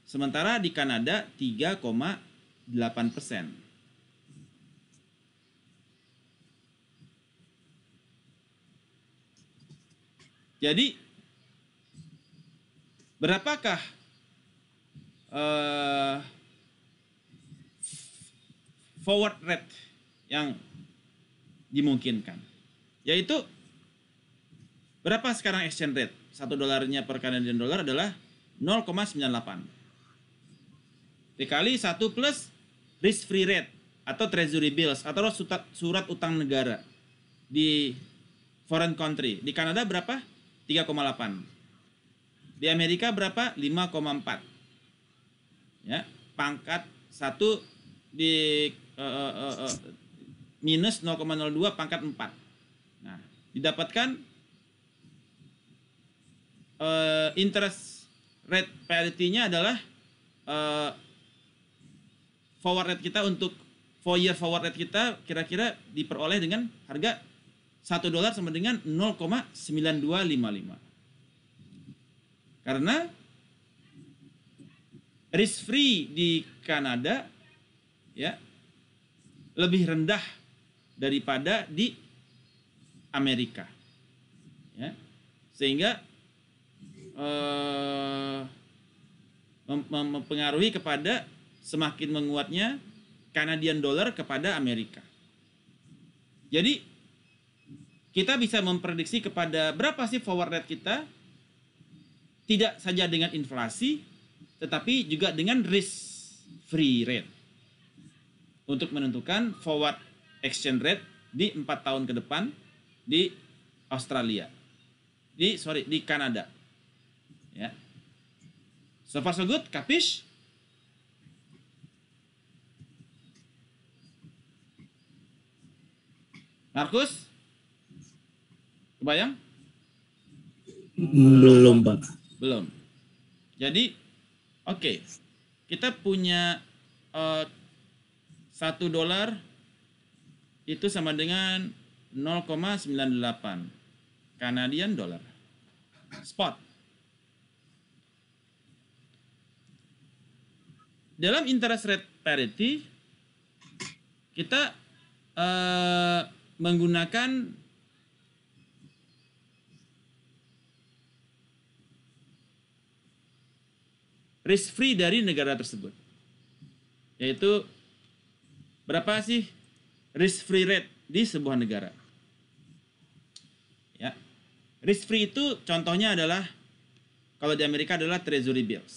Sementara di Kanada 3,8%. Jadi berapakah uh, forward rate yang dimungkinkan? Yaitu berapa sekarang exchange rate? Satu dolarnya per Canadian dollar adalah 0,98. Dikali 1 plus risk free rate atau treasury bills atau surat, surat utang negara di foreign country. Di Kanada berapa? 3,8. Di Amerika berapa? 5,4. Ya, pangkat 1 di uh, uh, uh, minus 0,02 pangkat 4 didapatkan uh, interest rate parity-nya adalah uh, forward rate kita untuk four year forward rate kita kira-kira diperoleh dengan harga 1 dolar sama dengan 0,9255. Karena risk free di Kanada ya lebih rendah daripada di Amerika. Ya. Sehingga eh, mempengaruhi kepada semakin menguatnya Canadian dollar kepada Amerika. Jadi kita bisa memprediksi kepada berapa sih forward rate kita tidak saja dengan inflasi tetapi juga dengan risk free rate untuk menentukan forward exchange rate di 4 tahun ke depan di Australia. Di sorry di Kanada. Ya. So far so good, kapish? Markus? Kebayang? Belum, Pak. Belum. Jadi, oke. Okay. Kita punya eh, satu uh, dolar itu sama dengan 0,98 Canadian dollar. Spot. Dalam interest rate parity kita uh, menggunakan risk free dari negara tersebut. Yaitu berapa sih risk free rate di sebuah negara? Risk free itu contohnya adalah kalau di Amerika adalah treasury bills.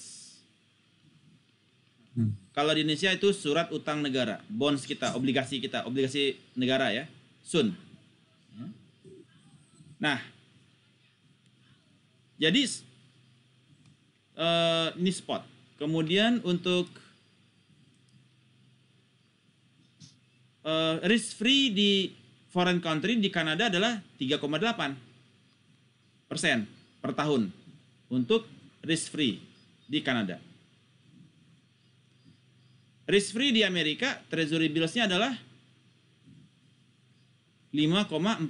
Hmm. Kalau di Indonesia itu surat utang negara, bonds kita, obligasi kita, obligasi negara ya, sun. Nah, jadi uh, ini spot. Kemudian untuk uh, risk free di foreign country di Kanada adalah 3,8 persen per tahun untuk risk free di Kanada. Risk free di Amerika, treasury bills-nya adalah 5,4%.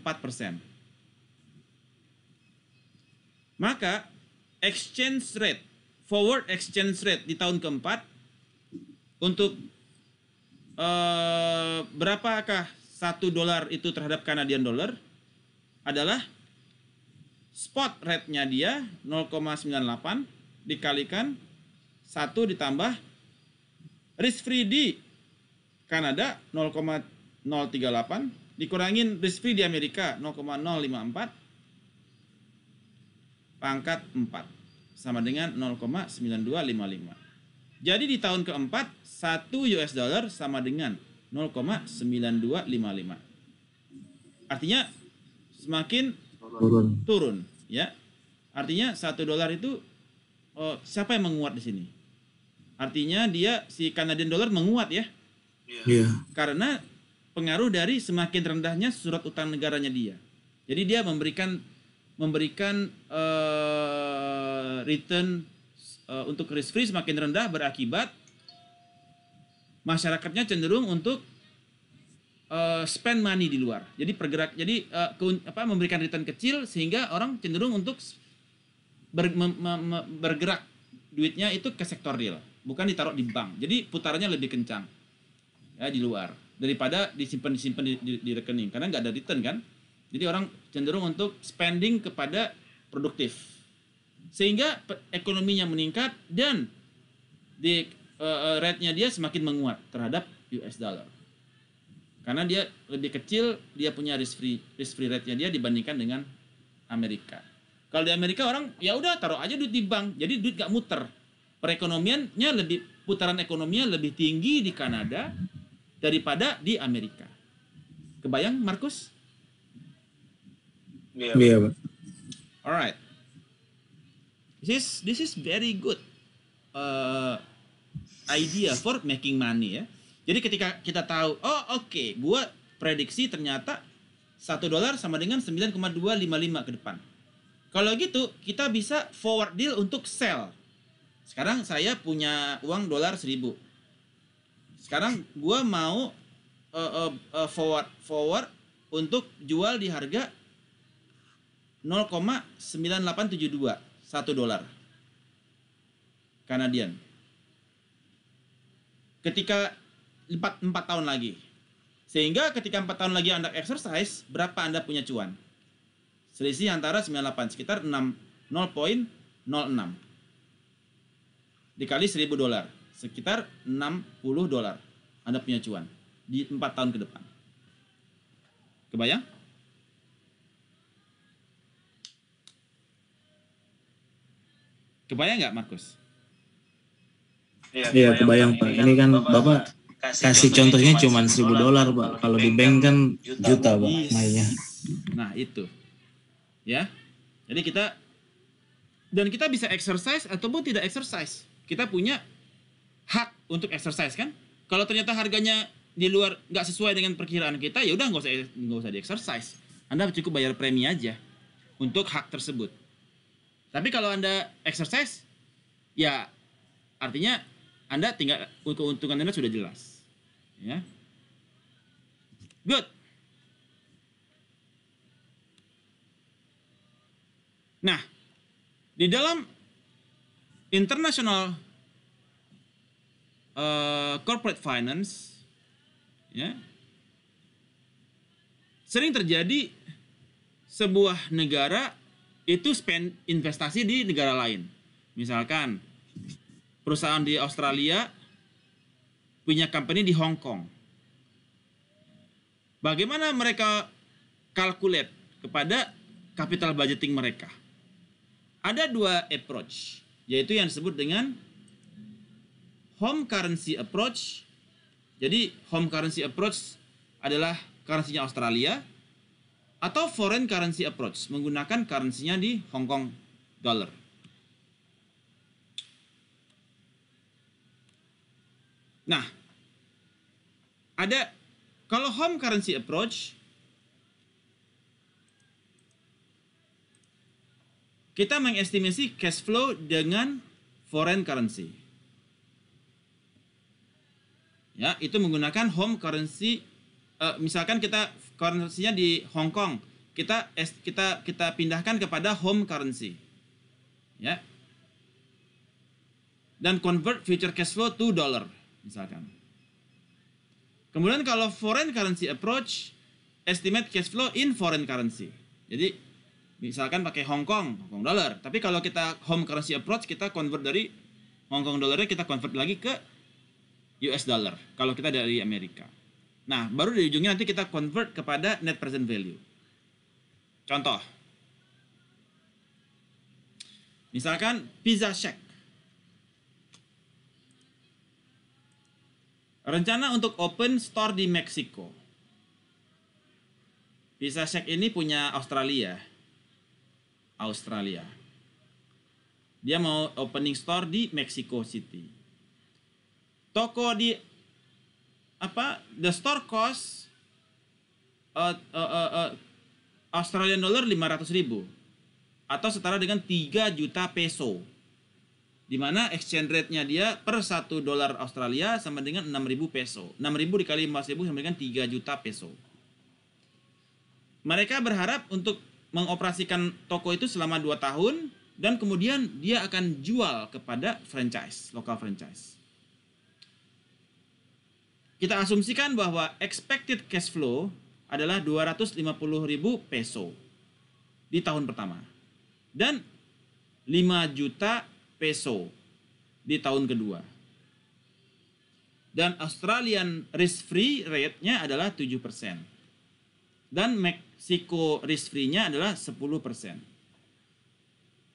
Maka exchange rate, forward exchange rate di tahun keempat untuk uh, berapakah satu dolar itu terhadap Canadian dollar adalah spot rate-nya dia 0,98 dikalikan 1 ditambah risk free di Kanada 0,038 dikurangin risk free di Amerika 0,054 pangkat 4 sama dengan 0,9255. Jadi di tahun keempat 1 US dollar sama dengan 0,9255. Artinya semakin turun. turun ya artinya satu dolar itu oh, siapa yang menguat di sini artinya dia si Canadian dollar menguat ya yeah. Iya. karena pengaruh dari semakin rendahnya surat utang negaranya dia jadi dia memberikan memberikan uh, return uh, untuk risk free semakin rendah berakibat masyarakatnya cenderung untuk uh, spend money di luar. Jadi pergerak jadi uh, eh, ke, apa memberikan return kecil sehingga orang cenderung untuk ber, me, me, me, bergerak duitnya itu ke sektor real, bukan ditaruh di bank. Jadi putarannya lebih kencang. Ya di luar daripada disimpan disimpan di, di, di rekening karena nggak ada return kan. Jadi orang cenderung untuk spending kepada produktif. Sehingga ekonominya meningkat dan di uh, rate-nya dia semakin menguat terhadap US dollar karena dia lebih kecil dia punya risk free risk free rate-nya dia dibandingkan dengan Amerika kalau di Amerika orang ya udah taruh aja duit di bank jadi duit gak muter perekonomiannya lebih putaran ekonominya lebih tinggi di Kanada daripada di Amerika kebayang Markus iya yeah. yeah. alright this is this is very good uh, idea for making money ya yeah jadi ketika kita tahu, oh oke, okay, gua prediksi ternyata satu dolar sama dengan 9,255 ke depan. Kalau gitu, kita bisa forward deal untuk sell. Sekarang saya punya uang dolar 1000. Sekarang gua mau uh, uh, uh, forward forward untuk jual di harga 0,9872 1 dolar Kanadian. Ketika Empat 4 tahun lagi. Sehingga ketika empat tahun lagi Anda exercise, berapa Anda punya cuan? Selisih antara 98, sekitar nol 0.06. Dikali 1000 dolar, sekitar 60 dolar. Anda punya cuan di empat tahun ke depan. Kebayang? Kebayang nggak Markus? Iya, iya kebayang, kebayang Pak. Ini kan, kan Bapak, Bapak kasih, kasih contohnya cuma seribu dolar pak kalau di bank kan juta, juta pak mainnya nah, iya. nah itu ya jadi kita dan kita bisa exercise ataupun tidak exercise kita punya hak untuk exercise kan kalau ternyata harganya di luar nggak sesuai dengan perkiraan kita ya udah nggak usah nggak usah di exercise anda cukup bayar premi aja untuk hak tersebut tapi kalau anda exercise ya artinya anda tinggal keuntungan Anda sudah jelas. Ya. Good. Nah, di dalam international uh, corporate finance ya sering terjadi sebuah negara itu spend investasi di negara lain. Misalkan perusahaan di Australia punya company di Hong Kong. Bagaimana mereka calculate kepada capital budgeting mereka? Ada dua approach, yaitu yang disebut dengan home currency approach. Jadi home currency approach adalah currency Australia atau foreign currency approach menggunakan currency di Hong Kong dollar. Nah, ada kalau home currency approach kita mengestimasi cash flow dengan foreign currency. Ya, itu menggunakan home currency uh, misalkan kita currency-nya di Hong Kong, kita kita kita pindahkan kepada home currency. Ya. Dan convert future cash flow to dollar misalkan. Kemudian kalau foreign currency approach, estimate cash flow in foreign currency. Jadi misalkan pakai Hong Kong, Hong Kong dollar. Tapi kalau kita home currency approach, kita convert dari Hong Kong dollarnya kita convert lagi ke US dollar. Kalau kita dari Amerika. Nah, baru di ujungnya nanti kita convert kepada net present value. Contoh. Misalkan pizza shack. Rencana untuk open store di Meksiko. Pizza Shack ini punya Australia. Australia. Dia mau opening store di Mexico City. Toko di apa? The store cost uh, uh, uh, uh, Australian dollar 500 ribu atau setara dengan 3 juta peso di mana exchange rate-nya dia per 1 dolar Australia sama dengan 6.000 peso. 6.000 dikali 4.000 sama dengan 3 juta peso. Mereka berharap untuk mengoperasikan toko itu selama 2 tahun dan kemudian dia akan jual kepada franchise, lokal franchise. Kita asumsikan bahwa expected cash flow adalah 250.000 peso di tahun pertama. Dan 5 juta peso di tahun kedua. Dan Australian risk free rate-nya adalah 7%. Dan Meksiko risk free-nya adalah 10%.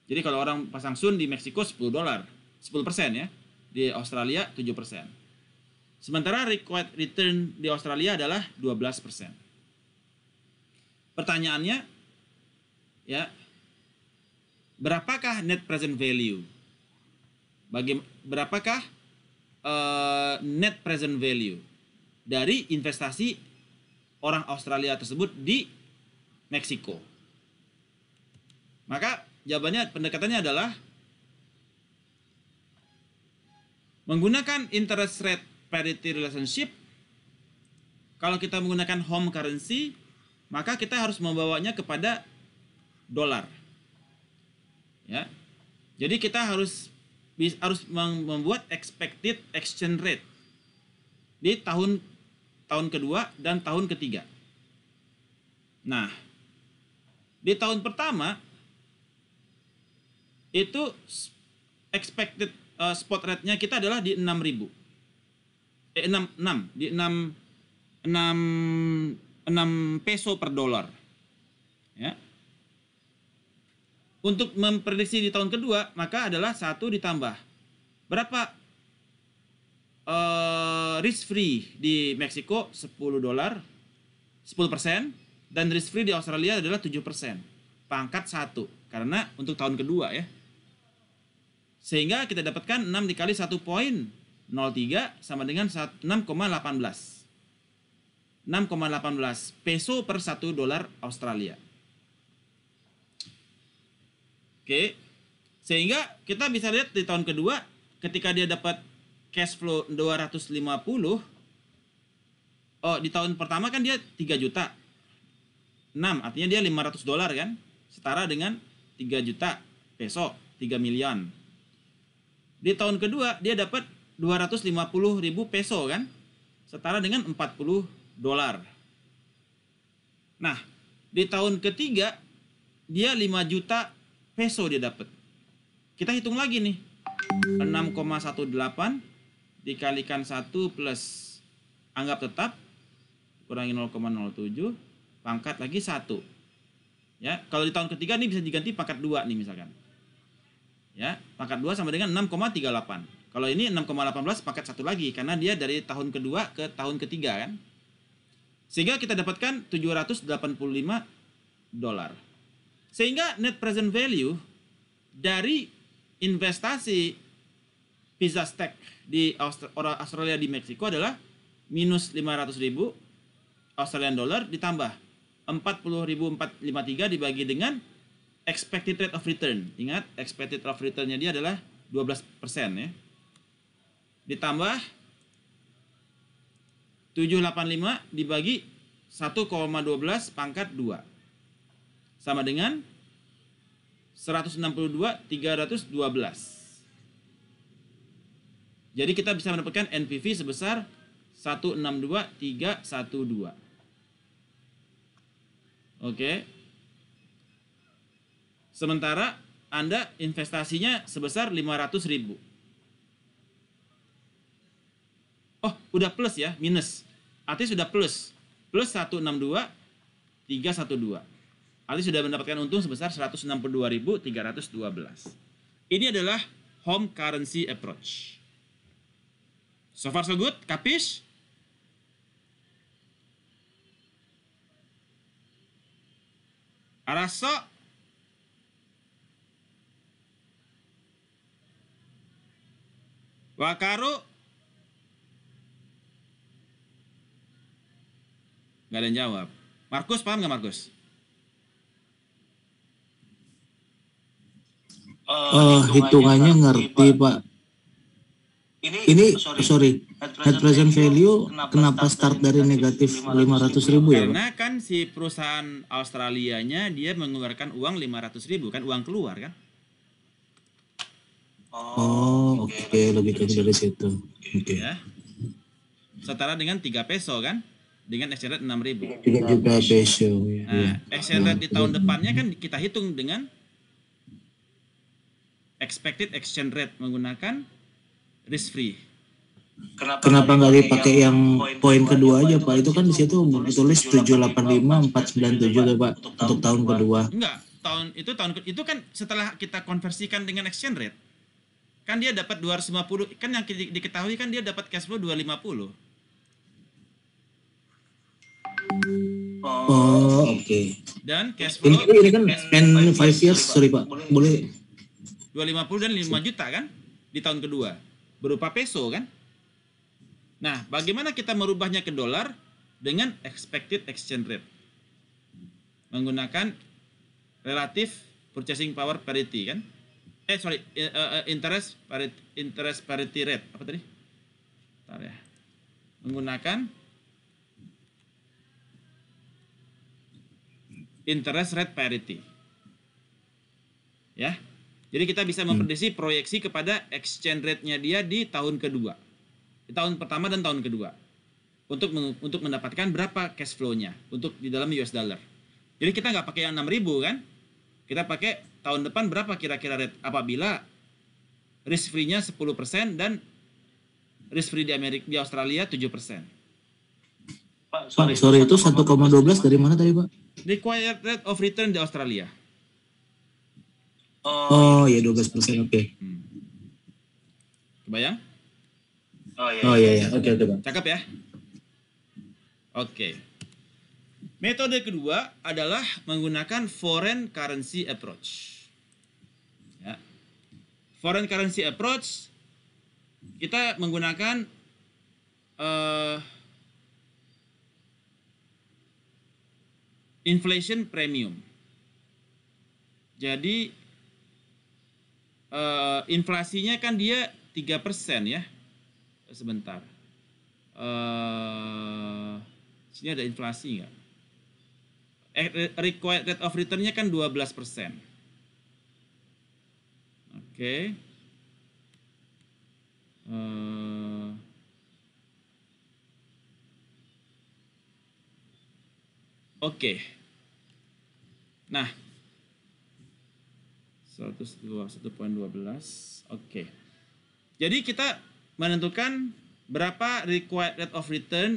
Jadi kalau orang pasang sun di Meksiko 10 dolar, 10% ya. Di Australia 7%. Sementara required return di Australia adalah 12%. Pertanyaannya ya, berapakah net present value bagi berapakah uh, net present value dari investasi orang Australia tersebut di Meksiko? Maka jawabannya pendekatannya adalah menggunakan interest rate parity relationship kalau kita menggunakan home currency maka kita harus membawanya kepada dolar ya jadi kita harus bisa, harus membuat expected exchange rate di tahun tahun kedua dan tahun ketiga. Nah, di tahun pertama itu expected uh, spot rate-nya kita adalah di 6000. Eh 66, di 6 6 6 peso per dolar. untuk memprediksi di tahun kedua maka adalah satu ditambah berapa uh, risk free di Meksiko 10 dolar 10 persen dan risk free di Australia adalah 7 persen pangkat satu karena untuk tahun kedua ya sehingga kita dapatkan 6 dikali 1 poin 03 sama dengan 6,18 6,18 peso per 1 dolar Australia okay. sehingga kita bisa lihat di tahun kedua ketika dia dapat cash flow 250 oh di tahun pertama kan dia 3 juta 6 artinya dia 500 dolar kan setara dengan 3 juta peso 3 miliar di tahun kedua dia dapat 250 ribu peso kan setara dengan 40 dolar nah di tahun ketiga dia 5 juta peso dia dapat. Kita hitung lagi nih. 6,18 dikalikan 1 plus anggap tetap kurangi 0,07 pangkat lagi 1. Ya, kalau di tahun ketiga ini bisa diganti pangkat 2 nih misalkan. Ya, pangkat 2 sama dengan 6,38. Kalau ini 6,18 pangkat 1 lagi karena dia dari tahun kedua ke tahun ketiga kan. Sehingga kita dapatkan 785 dolar. Sehingga net present value dari investasi pizza stack di Australia di Meksiko adalah minus 500 ribu Australian dollar ditambah 40.453 dibagi dengan expected rate of return. Ingat, expected rate of returnnya dia adalah 12% ya. Ditambah 785 dibagi 1,12 pangkat 2 sama dengan 162 312. Jadi kita bisa mendapatkan NPV sebesar 162312. Oke. Sementara Anda investasinya sebesar 500.000. Oh, udah plus ya, minus. Artinya sudah plus. Plus 162 312. Ali sudah mendapatkan untung sebesar 162.312. Ini adalah home currency approach. So far so good, kapis? Araso? Wakaru? Gak ada yang jawab. Markus, paham gak Markus? uh, hitungannya ngerti pak. Ini, ini eh, sorry, sorry Head present value kenapa start dari negatif 500 ribu ya? Karena kan si perusahaan Australianya dia mengeluarkan uang 500 ribu kan uang keluar kan? Oh, oh oke, okay. logikanya dari situ. Oke. Okay. Ya. Setara dengan 3 peso kan? Dengan exchange rate 6 ribu. 3 peso. Ya, nah, ya. exchange rate di tahun iya. depannya kan kita hitung dengan expected exchange rate menggunakan risk free. Kenapa, nggak dipakai yang, yang poin kedua aja Pak? Itu kan di situ tulis empat sembilan tujuh Pak untuk tahun, untuk tahun kedua. Enggak, tahun itu tahun itu kan setelah kita konversikan dengan exchange rate kan dia dapat dua ratus lima puluh. kan yang diketahui kan dia dapat cash flow puluh. Oh, oke. Okay. Dan cash flow ini, ini kan 10 5 years sorry Pak. Boleh 250 dan 5 juta kan di tahun kedua berupa peso kan. Nah, bagaimana kita merubahnya ke dolar dengan expected exchange rate? Menggunakan relative purchasing power parity kan? Eh sorry, eh, eh, eh, interest parity, interest parity rate apa tadi? Bentar ya. Menggunakan interest rate parity. Ya. Jadi kita bisa hmm. memprediksi hmm. proyeksi kepada exchange rate-nya dia di tahun kedua. Di tahun pertama dan tahun kedua. Untuk untuk mendapatkan berapa cash flow-nya untuk di dalam US dollar. Jadi kita nggak pakai yang 6000 kan? Kita pakai tahun depan berapa kira-kira rate apabila risk free-nya 10% dan risk free di Amerika di Australia 7%. Pak, sorry, sorry itu 1,12 dari mana tadi, Pak? Required rate of return di Australia. Oh, oh ya 12 iya, persen, oke. Okay. Hmm. Kebayang? Oh iya, oh, iya, iya. iya. oke, okay, oke Cakep ya? Oke. Okay. Metode kedua adalah menggunakan foreign currency approach. Ya. Foreign currency approach kita menggunakan uh, inflation premium. Jadi uh, inflasinya kan dia 3% ya. Sebentar. Uh, sini ada inflasi nggak? Eh, required rate of return-nya kan 12%. Oke. Okay. Uh, Oke. Okay. Nah, 112, Oke. Jadi kita menentukan berapa required rate of return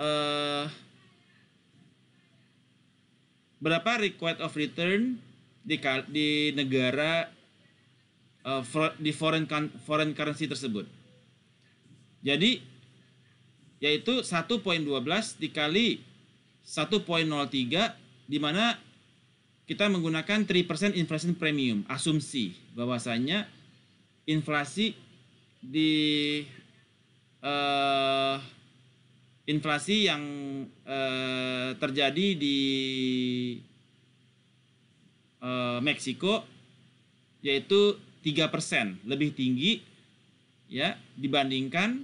uh, berapa required of return di di negara uh, for, di foreign foreign currency tersebut. Jadi yaitu 1.12 dikali 1.03 di mana kita menggunakan 3% inflation premium, asumsi bahwasanya inflasi di uh, inflasi yang uh, terjadi di uh, Meksiko yaitu 3% lebih tinggi ya dibandingkan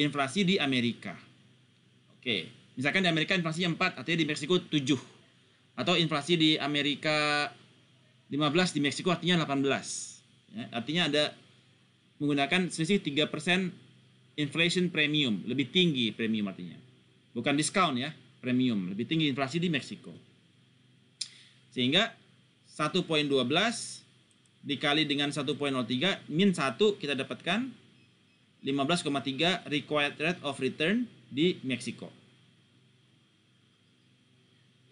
inflasi di Amerika. Oke, misalkan di Amerika inflasi 4, artinya di Meksiko 7 atau inflasi di Amerika 15 di Meksiko artinya 18 ya, artinya ada menggunakan selisih 3% inflation premium lebih tinggi premium artinya bukan discount ya premium lebih tinggi inflasi di Meksiko sehingga 1.12 dikali dengan 1.03 min 1 kita dapatkan 15,3 required rate of return di Meksiko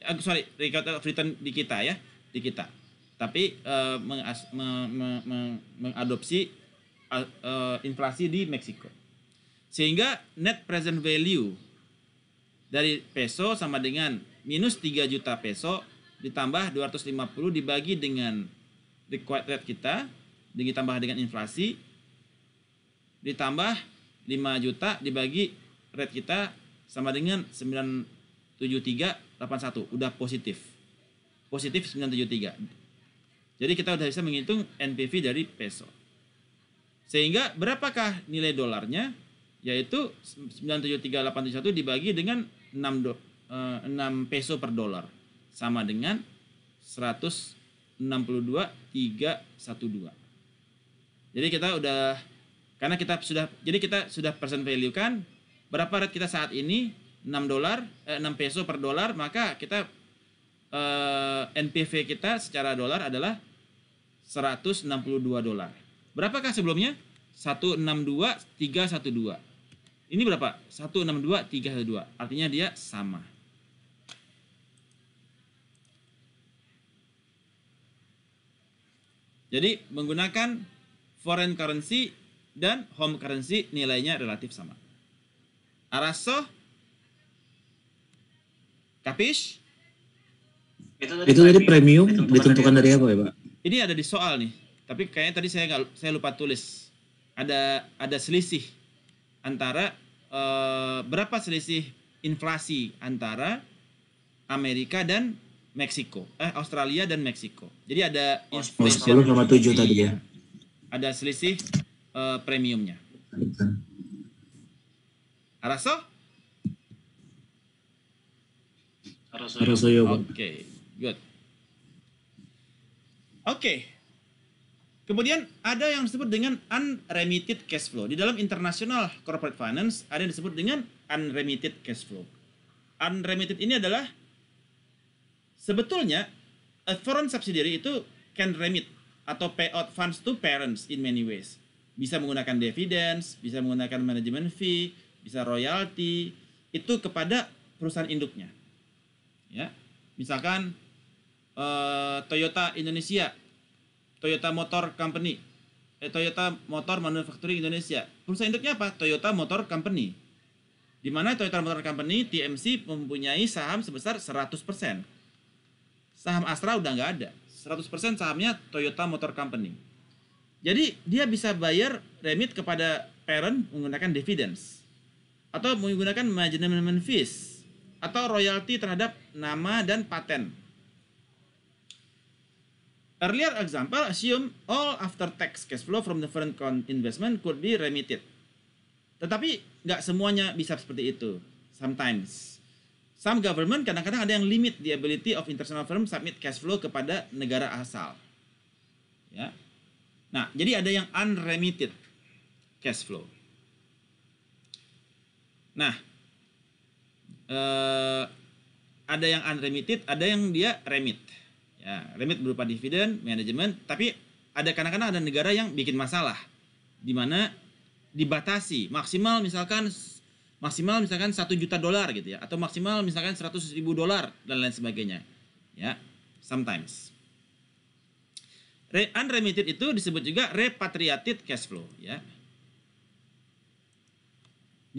uh, sorry record of return di kita ya di kita tapi uh, eh, mengas, me, me, me, mengadopsi uh, uh, inflasi di Meksiko sehingga net present value dari peso sama dengan minus 3 juta peso ditambah 250 dibagi dengan required rate kita ditambah dengan inflasi ditambah 5 juta dibagi rate kita sama dengan 973 81 udah positif. Positif 973. Jadi kita udah bisa menghitung NPV dari peso. Sehingga berapakah nilai dolarnya? Yaitu 973871 dibagi dengan 6 do, 6 eh, peso per dolar sama dengan 162,312. Jadi kita udah karena kita sudah jadi kita sudah present value kan berapa rate kita saat ini 6 dolar eh, 6 peso per dolar maka kita eh, NPV kita secara dolar adalah 162 dolar. Berapakah sebelumnya? 162312. Ini berapa? 162312. Artinya dia sama. Jadi menggunakan foreign currency dan home currency nilainya relatif sama. Arasoh Kapis? Itu, itu tadi premium, ditentukan dari apa ya Pak? Ini ada di soal nih, tapi kayaknya tadi saya gak, saya lupa tulis. Ada ada selisih antara uh, berapa selisih inflasi antara Amerika dan Meksiko, eh Australia dan Meksiko. Jadi ada oh, selisih sama tujuh tadi ya. Ada selisih uh, premiumnya. Araso? Rasayoban. Oke, okay, good. Oke. Okay. Kemudian ada yang disebut dengan unremitted cash flow. Di dalam international corporate finance ada yang disebut dengan unremitted cash flow. Unremitted ini adalah sebetulnya a foreign subsidiary itu can remit atau pay out funds to parents in many ways. Bisa menggunakan dividends, bisa menggunakan management fee, bisa royalty, itu kepada perusahaan induknya ya misalkan eh, Toyota Indonesia Toyota Motor Company eh, Toyota Motor Manufacturing Indonesia perusahaan induknya apa Toyota Motor Company di mana Toyota Motor Company TMC mempunyai saham sebesar 100% saham Astra udah nggak ada 100% sahamnya Toyota Motor Company jadi dia bisa bayar remit kepada parent menggunakan dividends atau menggunakan management fees atau royalti terhadap nama dan paten. Earlier example assume all after tax cash flow from different investment could be remitted. Tetapi nggak semuanya bisa seperti itu. Sometimes. Some government kadang-kadang ada yang limit the ability of international firm submit cash flow kepada negara asal. Ya. Nah, jadi ada yang unremitted cash flow. Nah, eh, ada yang unremitted, ada yang dia remit. Ya, remit berupa dividen, manajemen, tapi ada kadang-kadang ada negara yang bikin masalah di mana dibatasi maksimal misalkan maksimal misalkan satu juta dolar gitu ya atau maksimal misalkan seratus ribu dolar dan lain sebagainya ya sometimes Re unremitted itu disebut juga repatriated cash flow ya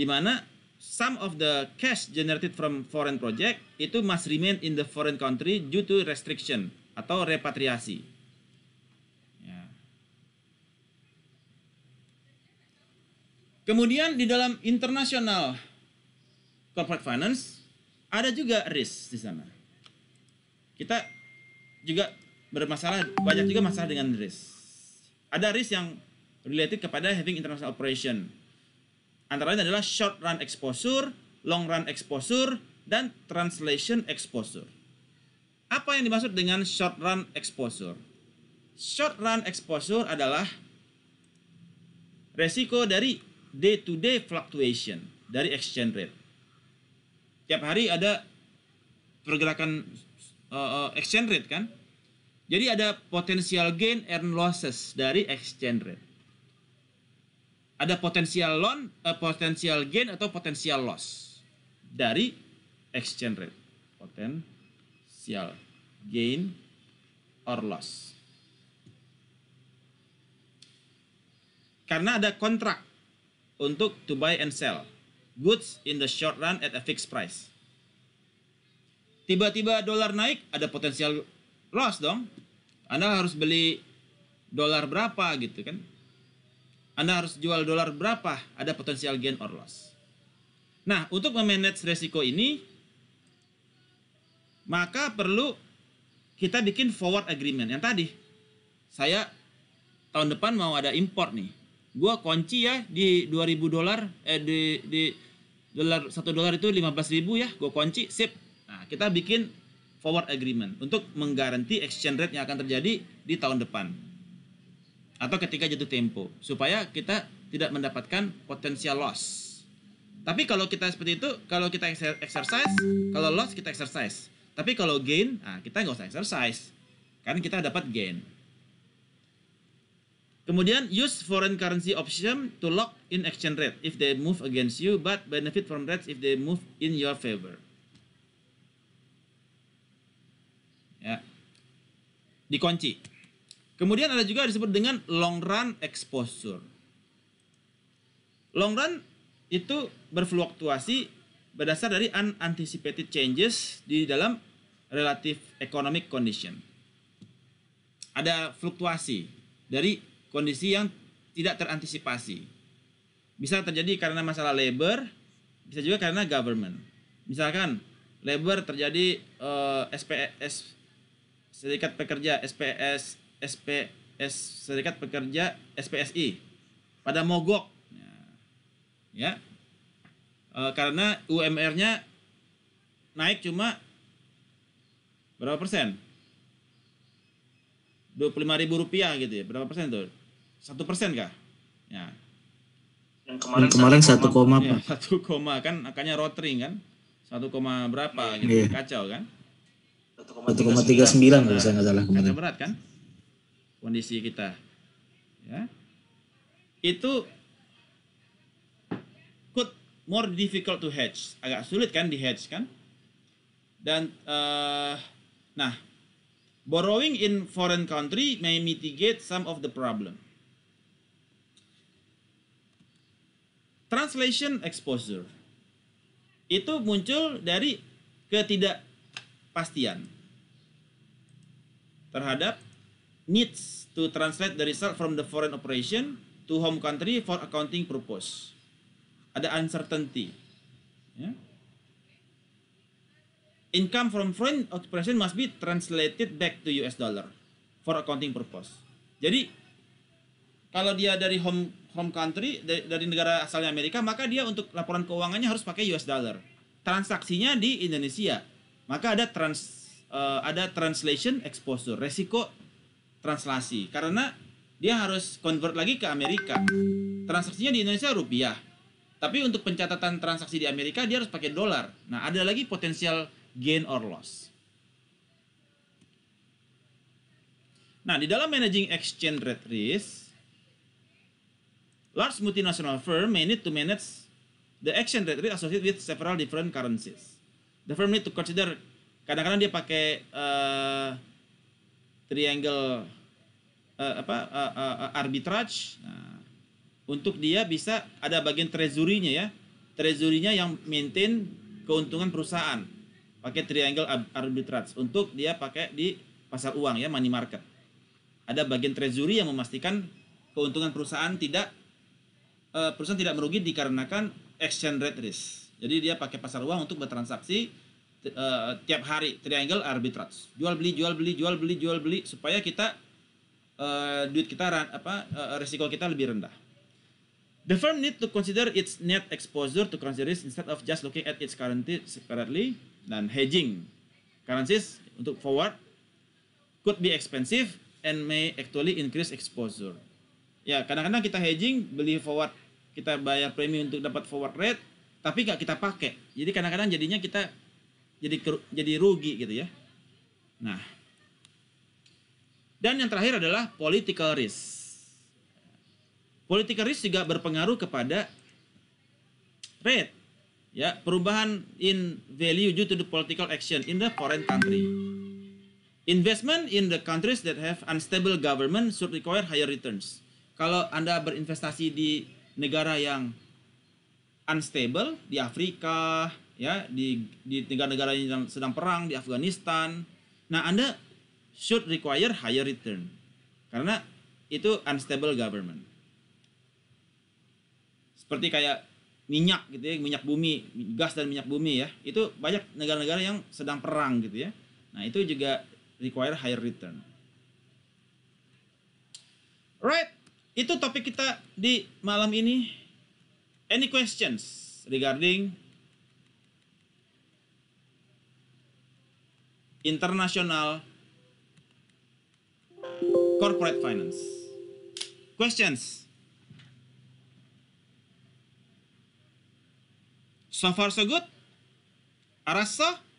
mana some of the cash generated from foreign project itu must remain in the foreign country due to restriction atau repatriasi. Ya. Kemudian di dalam international corporate finance ada juga risk di sana. Kita juga bermasalah banyak juga masalah dengan risk. Ada risk yang related kepada having international operation Antara lain adalah short run exposure, long run exposure, dan translation exposure. Apa yang dimaksud dengan short run exposure? Short run exposure adalah resiko dari day to day fluctuation dari exchange rate. Tiap hari ada pergerakan uh, exchange rate kan? Jadi ada potensial gain and losses dari exchange rate ada potensial loan, uh, potensial gain atau potensial loss dari exchange rate. Potensial gain or loss. Karena ada kontrak untuk to buy and sell goods in the short run at a fixed price. Tiba-tiba dolar naik, ada potensial loss dong. Anda harus beli dolar berapa gitu kan? Anda harus jual dolar berapa, ada potensial gain or loss. Nah, untuk memanage resiko ini, maka perlu kita bikin forward agreement. Yang tadi, saya tahun depan mau ada import nih. Gua kunci ya di 2000 dolar, eh di, di dolar satu dolar itu ribu ya, gue kunci, sip. Nah, kita bikin forward agreement untuk menggaranti exchange rate yang akan terjadi di tahun depan atau ketika jatuh tempo supaya kita tidak mendapatkan potensial loss. Tapi kalau kita seperti itu, kalau kita exercise, kalau loss kita exercise. Tapi kalau gain, nah kita nggak usah exercise, kan kita dapat gain. Kemudian use foreign currency option to lock in exchange rate if they move against you, but benefit from rates if they move in your favor. Ya, dikunci. Kemudian ada juga disebut dengan long run exposure. Long run itu berfluktuasi berdasar dari unanticipated changes di dalam relative economic condition. Ada fluktuasi dari kondisi yang tidak terantisipasi. Bisa terjadi karena masalah labor, bisa juga karena government. Misalkan labor terjadi eh, SPS serikat pekerja SPS SPS Serikat Pekerja SPSI pada mogok ya e, karena UMR-nya naik cuma berapa persen 25 ribu rupiah gitu ya berapa persen tuh satu persen kah ya yang kemarin, satu koma iya, apa? Ya, koma kan akarnya rotring kan satu koma berapa gitu yeah. kacau kan sembilan kalau saya nggak salah kemarin. Kacau berat kan? kondisi kita. Ya. Itu could more difficult to hedge. Agak sulit kan di hedge kan? Dan uh, nah, borrowing in foreign country may mitigate some of the problem. Translation exposure itu muncul dari ketidakpastian terhadap needs to translate the result from the foreign operation to home country for accounting purpose. Ada uncertainty. Yeah. Income from foreign operation must be translated back to US dollar for accounting purpose. Jadi kalau dia dari home home country dari, dari negara asalnya Amerika, maka dia untuk laporan keuangannya harus pakai US dollar. Transaksinya di Indonesia. Maka ada trans uh, ada translation exposure, resiko translasi karena dia harus convert lagi ke Amerika. Transaksinya di Indonesia rupiah. Tapi untuk pencatatan transaksi di Amerika dia harus pakai dolar. Nah, ada lagi potensial gain or loss. Nah, di dalam managing exchange rate risk, large multinational firm may need to manage the exchange rate risk associated with several different currencies. The firm need to consider kadang-kadang dia pakai uh, triangle uh, apa uh, uh, arbitrage nah, untuk dia bisa ada bagian treasury-nya ya treasury-nya yang maintain keuntungan perusahaan pakai triangle arbitrage untuk dia pakai di pasar uang ya money market ada bagian treasury yang memastikan keuntungan perusahaan tidak uh, perusahaan tidak merugi dikarenakan exchange rate risk jadi dia pakai pasar uang untuk bertransaksi Eh, tiap hari triangle arbitrage jual beli jual beli jual beli jual beli supaya kita uh, duit kita apa uh, eh, risiko kita lebih rendah the firm need to consider its net exposure to currencies instead of just looking at its currency separately dan hedging currencies untuk forward could be expensive and may actually increase exposure ya kadang-kadang kita hedging beli forward kita bayar premium untuk dapat forward rate tapi nggak kita pakai jadi kadang-kadang jadinya kita jadi jadi rugi gitu ya. Nah, dan yang terakhir adalah political risk. Political risk juga berpengaruh kepada rate, ya perubahan in value due to the political action in the foreign country. Investment in the countries that have unstable government should require higher returns. Kalau anda berinvestasi di negara yang unstable di Afrika, ya di di negara-negara yang sedang perang di Afghanistan. Nah, Anda should require higher return. Karena itu unstable government. Seperti kayak minyak gitu ya, minyak bumi, gas dan minyak bumi ya. Itu banyak negara-negara yang sedang perang gitu ya. Nah, itu juga require higher return. Right, itu topik kita di malam ini. Any questions regarding international corporate finance. Questions? So far so good? Arasa?